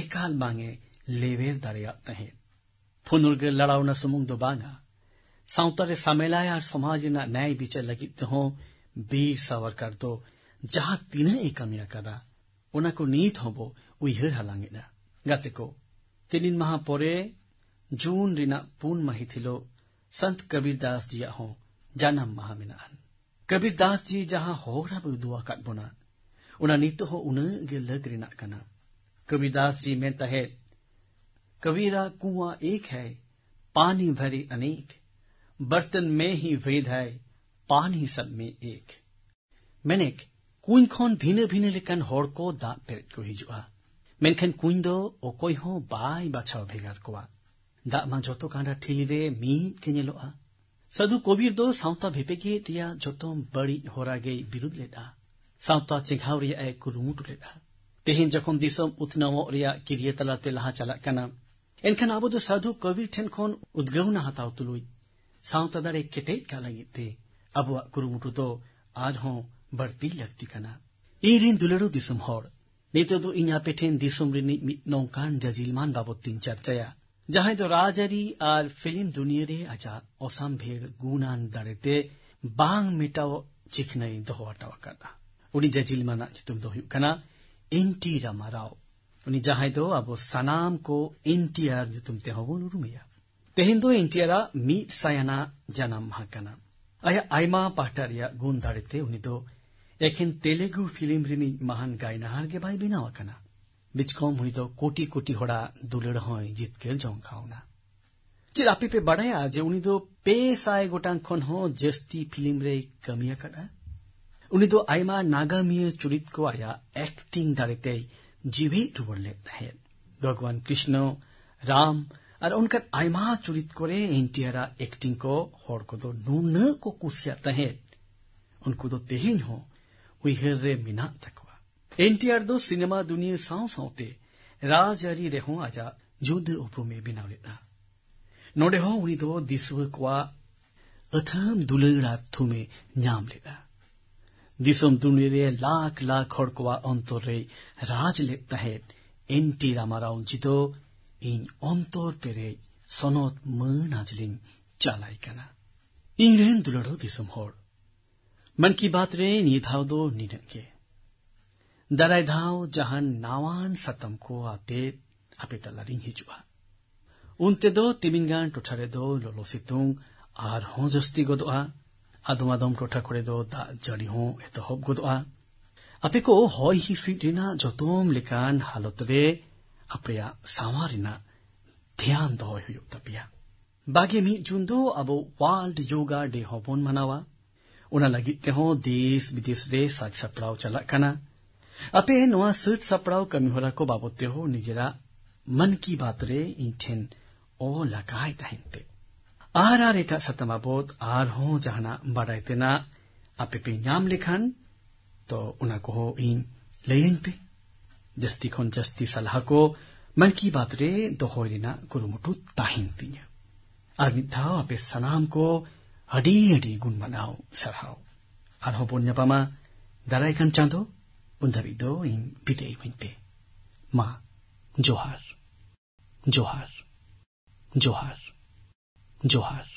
ᱮᱠᱟᱞ ᱵᱟᱝᱮ ᱞᱮᱣᱮᱨ ᱫᱟᱲᱮᱭᱟᱜ ᱛᱟᱦᱮᱸᱫ ᱯᱷᱩᱱᱩᱨᱜᱟᱹ ᱞᱟᱲᱟᱣᱱᱟ ᱥᱩᱢᱩᱝ ᱫᱚ ᱵᱟᱝᱟ ᱥᱟᱶᱛᱟ ᱨᱮ ᱥᱟᱢᱮᱞᱟᱭ ᱟᱨ ᱥᱚᱢᱟᱡᱽ ᱨᱮᱱᱟᱜ ᱱᱟᱭ ᱵᱤᱪᱟᱹᱨ ᱞᱟᱹᱜᱤᱫ ᱛᱮᱦᱚᱸ ᱵᱤᱨ ᱥᱟᱣᱟᱨᱠᱟᱨ ᱫᱚ ᱡᱟᱦᱟᱸ ᱛᱤᱱᱟᱹᱜ ᱮ ᱠᱟᱹᱢᱤ ᱟᱠᱟᱫᱟ ᱚᱱᱟ ᱠᱚ ᱱᱤᱛ ᱦᱚᱸᱵᱚ ᱩᱭᱦᱟᱹᱨ ᱦᱟᱞᱟᱝ ᱮᱫᱟ ᱜᱟᱛᱮ ᱠᱚ ᱛᱤᱱᱤᱱ ᱢᱟᱦᱟ ᱯᱚᱨᱮ ᱡᱩᱱ ᱨᱮᱱᱟᱜ ᱯᱩᱱ ᱢᱟᱹᱦᱤᱛ ᱦᱤᱞᱳᱜ ᱥᱱᱛ ᱠᱚᱵᱤᱨᱫᱟᱥ ᱡᱤᱭᱟᱜ ᱦᱚᱸ ᱡᱟᱱᱟᱢ ᱢᱟᱦᱟ ᱢᱮᱱᱟᱜᱼᱟ ᱠᱚᱵᱤᱨᱫᱟᱥ ᱡᱤ ᱡᱟᱦᱟᱸ ᱦᱚᱲ ᱟᱵᱚᱭ ᱫᱩᱣᱟ ᱟᱠᱟᱫ ᱵᱚᱱᱟ ᱚᱱᱟ ᱱᱤᱛᱚᱜ ᱦᱚᱸ ᱩᱱᱟᱹᱜ ᱜᱮ ᱞᱟᱹᱜ ᱨᱮᱱᱟᱜ ᱠᱟᱱᱟ कबीरदास जी में तहत कबीरा कुआं एक है पानी भरे अनेक बर्तन में ही भेद है पानी सब में एक मेनेक कुई खन भिन्न भिन्न लेकन हर को दाग पेरेज को हिजुआ मेनखान कुई दो ओकोय हो बाय बाछाव भेगार कोआ दाग मा जतो कांडा ठिलिरे मीद के नेलोआ साधु कबीर दो सावता भेपेगे जो बड़ी होरा गे विरुद्ध लेदा ᱥᱟᱶᱛᱟ ᱪᱮᱸᱜᱷᱟᱣ ᱨᱮᱭᱟᱜ ᱮ ᱠᱩᱨᱩᱢᱩᱴᱩ ᱞᱮᱫᱟ ᱛᱮᱦᱮᱧ ᱡᱚᱠᱷᱚᱱ ᱫᱤᱥᱚᱢ ᱩᱛᱱᱟᱹᱣᱚᱜ ᱨᱮᱭᱟᱜ ᱠᱤᱨᱤᱭᱟᱹ ᱛᱟᱞᱟᱛᱮ ᱞᱟᱦᱟ ᱪᱟᱞᱟᱜ ᱠᱟᱱᱟ ᱮᱱᱠᱷᱟᱱ ᱟᱵᱚ ᱫᱚ ᱥᱟᱫᱷᱩ ᱠᱚᱵᱤᱨ ᱴᱷᱮᱱ ᱠᱷᱚᱱ ᱩᱫᱽᱜᱟᱹᱣᱱᱟ ᱦᱟᱛᱟᱣ ᱛᱩᱞᱩᱡ ᱥᱟᱶᱛᱟ ᱫᱟᱲᱮ ᱠᱮᱴᱮᱡ ᱠᱟ ᱞᱟᱹᱜᱤᱫ ᱛᱮ ᱟᱵᱚᱣᱟᱜ ᱠᱩᱨᱩᱢᱩᱴᱩ ᱫᱚ ᱟᱨᱦᱚᱸ ᱵᱟᱹᱲᱛᱤ ᱞᱟᱹᱠᱛᱤ ᱠᱟᱱᱟ ᱤᱧ ᱨᱮᱱ ᱫᱩᱞᱟᱹᱲᱩ ᱫᱤᱥᱚᱢ ᱦᱚᱲ ᱱᱤᱛᱚᱜ ᱫᱚ ᱤᱧ ᱟᱯᱮ ᱴᱷᱮᱱ ᱫᱤᱥᱚᱢ ᱨᱤᱱᱤᱡ ᱢᱤᱫ ᱱᱚᱝᱠᱟᱱ ᱡᱟᱡᱤᱞᱢᱟᱱ ᱵᱟᱵᱚᱫ ᱛᱤᱧ ᱪᱟᱨᱪᱟᱭᱟ ᱡᱟᱦᱟᱸᱭ ᱫᱚ ᱨᱟᱡᱽᱟᱹᱨᱤ ᱟᱨ ᱯᱷᱤᱞᱤᱢ ᱫᱩᱱᱤᱭᱟᱹ ᱨᱮ ᱟᱡᱟᱜ ᱚᱥᱟᱢᱵᱷᱮᱲ ᱜᱩᱱᱟᱱ ᱫᱟᱲᱮᱛᱮ ᱵᱟᱝ ᱢᱮᱴᱟᱣ ᱪᱤᱠᱷᱱᱟᱹᱭ ᱫᱚᱦᱚ ᱦᱚᱴᱚ ᱟᱠᱟᱫᱟ ᱩᱱᱤ ᱡᱟᱹᱡᱤᱞ ᱢᱟᱱᱟᱜ ᱧᱩᱛᱩᱢ ᱫᱚ ᱦᱩᱭᱩᱜ ᱠᱟᱱᱟ ᱮᱱᱴᱤ ᱨᱟᱢᱟᱨᱟᱣ ᱩᱱᱤ ᱡᱟᱦᱟᱸᱭ ᱫᱚ ᱟᱵᱚ ᱥᱟᱱᱟᱢ ᱠᱚ ᱮᱱᱴᱤᱟᱨ ᱧᱩᱛᱩم ᱛᱮᱦᱚᱸ ᱵᱚᱱ ᱩᱨᱩᱢᱮᱭᱟ ᱛᱮᱦᱮᱧ ᱫᱚ ᱮᱱᱴᱤᱟᱨᱟᱜ ᱢᱤᱫ ᱥᱟᱭᱟᱱᱟᱜ ᱡᱟᱱᱟᱢ ᱢᱟᱦᱟ ᱠᱟᱱᱟ ᱟᱭᱟᱜ ᱟᱭᱢᱟ ᱯᱟᱦᱴᱟ ᱨᱮᱭᱟᱜ ᱜᱩᱱ ᱫᱟᱲᱮᱛᱮ ᱩᱱᱤ ᱫᱚ ᱮᱠᱷᱮᱱ ᱛᱮᱞᱮᱜᱩ ᱯᱷᱤᱞᱤᱢ ᱨᱤᱱᱤᱡ ᱢᱟᱦᱟᱱ ᱜᱟᱭᱱᱟᱦᱟᱨ ᱜᱮ ᱵᱟᱭ ᱵᱮᱱᱟᱣ ᱟᱠᱟᱱᱟ ᱵᱤᱪᱠᱚᱢ ᱩᱱᱤ ᱫᱚ ᱠᱳᱴᱤ ᱠᱳᱴᱤ ᱦᱚᱲᱟᱜ ᱫᱩᱞᱟᱹᱲ ᱦᱚᱸᱭ ᱡᱤᱛᱠᱟᱹᱨ ᱡᱚᱝᱠᱷᱟᱣᱱᱟ ᱪᱮᱫ ᱟᱯᱮ ᱯᱮ ᱵᱟᱰᱟᱭᱟ ᱡᱮ ᱩᱱᱤ ᱫᱚ ᱯᱮ ᱥᱟᱭ ᱜᱚᱴᱟᱝ ᱠᱷᱚᱱ ᱦᱚᱸ ᱡᱟᱹᱥᱛᱤ ᱯᱷᱤᱞᱤᱢ ᱨᱮᱭ ᱠᱟᱹᱢᱤ ᱟᱠᱟᱫᱼᱟ उनि도 아이마 나가미의 চরিত্রয়া অ্যাক্টিং দাঁড়িতেই জিভে ডুবন লেতে হ্যাঁ ভগবান কৃষ্ণ রাম ᱟᱨ ᱚᱱᱠᱟᱱ ᱟᱭᱢᱟ ᱪᱩᱨᱤᱛ ᱠᱚᱨᱮ ᱮᱱᱴᱤᱭᱟᱨᱟᱜ ᱮᱠᱴᱤᱝ ᱠᱚ ᱦᱚᱲ ᱠᱚᱫᱚ ᱱᱩᱱᱟᱹᱜ ᱠᱚ ᱠᱩᱥᱤᱭᱟᱜ ᱛᱟᱦᱮᱸᱫ ᱩᱱᱠᱩ ᱫᱚ ᱛᱮᱦᱮᱧ ᱦᱚᱸ ᱩᱭᱦᱟᱹᱨ ᱨᱮ ᱢᱮᱱᱟᱜ ᱛᱟᱠᱚᱣᱟ ᱮᱱᱴᱤᱭᱟᱨ ᱫᱚ ᱥᱤᱱᱮᱢᱟ ᱫᱩᱱᱤᱭᱟᱹ ᱥᱟᱶ ᱥᱟᱶᱛᱮ ᱨᱟᱡᱽᱟᱹᱨᱤ ᱨᱮᱦᱚᱸ ᱟᱡᱟᱜ ᱡᱩᱫᱟᱹ ᱩᱯᱨᱩᱢᱮ ᱵᱮᱱᱟᱣ ᱞᱮᱫᱟ ᱱᱚᱸᱰᱮ ᱦᱚᱸ ᱩᱱᱤ ᱫᱚ ᱫᱤᱥᱣᱟᱹ ᱠᱚᱣᱟᱜ ᱟᱹᱛᱷᱟᱹᱢ ᱫᱩᱞᱟᱹᱲᱟᱜ ᱛᱷᱩᱢᱮ ᱧᱟᱢ ᱞᱮᱫᱟ দিশন্তুনিরে লাখ লাখ খড়কোয়া অন্তরে রাজ তাহের এনটি রামারা অঞ্চিত ইন অন্তর পেরে সনত মন আজলিং চালাই কানা ইংরেন দুলাড়ো দিসম হর মন কি বাত রে নিয়ে ধাও দো নিনকে দারাই ধাও জাহান নাওয়ান সাতম কো আতে আপে তালারিং হিজুয়া উনতে দো তিমিঙ্গান টোঠারে দো ললো সিতুং আর হজস্তি গদোয়া ᱟᱫᱚᱢ ᱟᱫᱚᱢ ᱴᱚᱴᱷᱟ ᱠᱚᱨᱮ ᱫᱚ ᱫᱟᱜ ᱡᱟᱹᱲᱤ ᱦᱚᱸ ᱮᱛᱚᱦᱚᱵ ᱜᱚᱫᱚᱜᱼᱟ ᱟᱯᱮ ᱠᱚ ᱦᱚᱭ ᱦᱤᱸᱥᱤᱫ ᱨᱮᱱᱟᱜ ᱡᱚᱛᱚᱢ ᱞᱮᱠᱟᱱ ᱦᱟᱞᱚᱛ ᱨᱮ ᱟᱯᱮᱭᱟᱜ ᱥᱟᱶᱟᱨ ᱨᱮᱱᱟᱜ ᱫᱷᱮᱭᱟᱱ ᱫᱚᱦᱚᱭ ᱦᱩᱭᱩᱜ ᱛᱟᱯᱮᱭᱟ ᱵᱟᱜᱮ ᱢᱤᱫ ᱡᱩᱱ ᱫᱚ ᱟᱵᱚ ᱣᱟᱨᱞᱰ ᱭᱳᱜᱟ ᱰᱮ ᱦᱚᱸᱵᱚᱱ ᱢᱟᱱᱟᱣᱟ ᱚᱱᱟ ᱞᱟᱹᱜᱤᱫ ᱛᱮᱦᱚᱸ ᱫᱮᱥ ᱵᱤᱫᱮᱥ ᱨᱮ ᱥᱟᱡᱽ ᱥᱟᱯᱲᱟᱣ ᱪᱟᱞᱟᱜ ᱠᱟᱱᱟ ᱟᱯᱮ ᱱᱚᱣᱟ ᱥᱟᱹᱛ ᱥᱟᱯᱲᱟᱣ ᱠᱟᱹᱢᱤᱦᱚᱨᱟ ᱠᱚ ᱵᱟᱵᱚᱫ ᱛᱮᱦᱚᱸ ᱱᱤᱡᱮᱨᱟᱜ ᱢᱚᱱ ᱠᱤ ᱵᱟᱛ ᱨᱮ ᱤᱧ ᱴᱷᱮᱱ ᱚᱞ ᱟᱠᱟᱭ ᱛᱟᱦᱮᱱ ᱯᱮ ᱟᱨ ᱟᱨ ᱮᱴᱟᱜ ᱥᱟᱛᱟᱢ ᱵᱟᱵᱚᱫ ᱟᱨᱦᱚᱸ ᱡᱟᱦᱟᱱᱟᱜ ᱵᱟᱰᱟᱭ ᱛᱮᱱᱟᱜ ᱟᱯᱮ ᱯᱮ ᱧᱟᱢ ᱞᱮᱠᱷᱟᱱ ᱛᱚ ᱚᱱᱟ ᱠᱚᱦᱚᱸ ᱤᱧ ᱞᱟᱹᱭᱟᱹᱧ ᱯᱮ ᱡᱟᱹᱥᱛᱤ ᱠᱷᱚᱱ ᱡᱟᱹᱥᱛᱤ ᱥᱟᱞᱦᱟ ᱠᱚ ᱢᱚᱱ ᱠᱤ ᱵᱟᱛ ᱨᱮ ᱫᱚᱦᱚᱭ ᱨᱮᱱᱟᱜ ᱠᱩᱨᱩᱢᱩᱴᱩ ᱛᱟᱦᱮᱱ ᱛᱤᱧᱟ ᱟᱨ ᱢᱤᱫ ᱫᱷᱟᱣ ᱟᱯᱮ ᱥᱟᱱᱟᱢ ᱠᱚ ᱟᱹᱰᱤ ᱟᱹᱰᱤ ᱜᱩᱱᱢᱟᱱᱟᱣ ᱥᱟᱨᱦᱟᱣ ᱟᱨᱦᱚᱸ ᱵᱚᱱ ᱧᱟᱯᱟᱢᱟ ᱫᱟᱨᱟᱭ ᱠᱟᱱ ᱪᱟᱸᱫᱚ ᱩᱱ ᱫᱷᱟᱹᱵᱤᱡ ᱫᱚ ᱤᱧ ᱵᱤᱫᱟᱹᱭ ᱤᱢᱟᱹᱧ ᱯᱮ ᱢᱟ ᱡᱚᱦᱟᱨ ᱡᱚᱦᱟᱨ ᱡᱚᱦᱟᱨ जोहार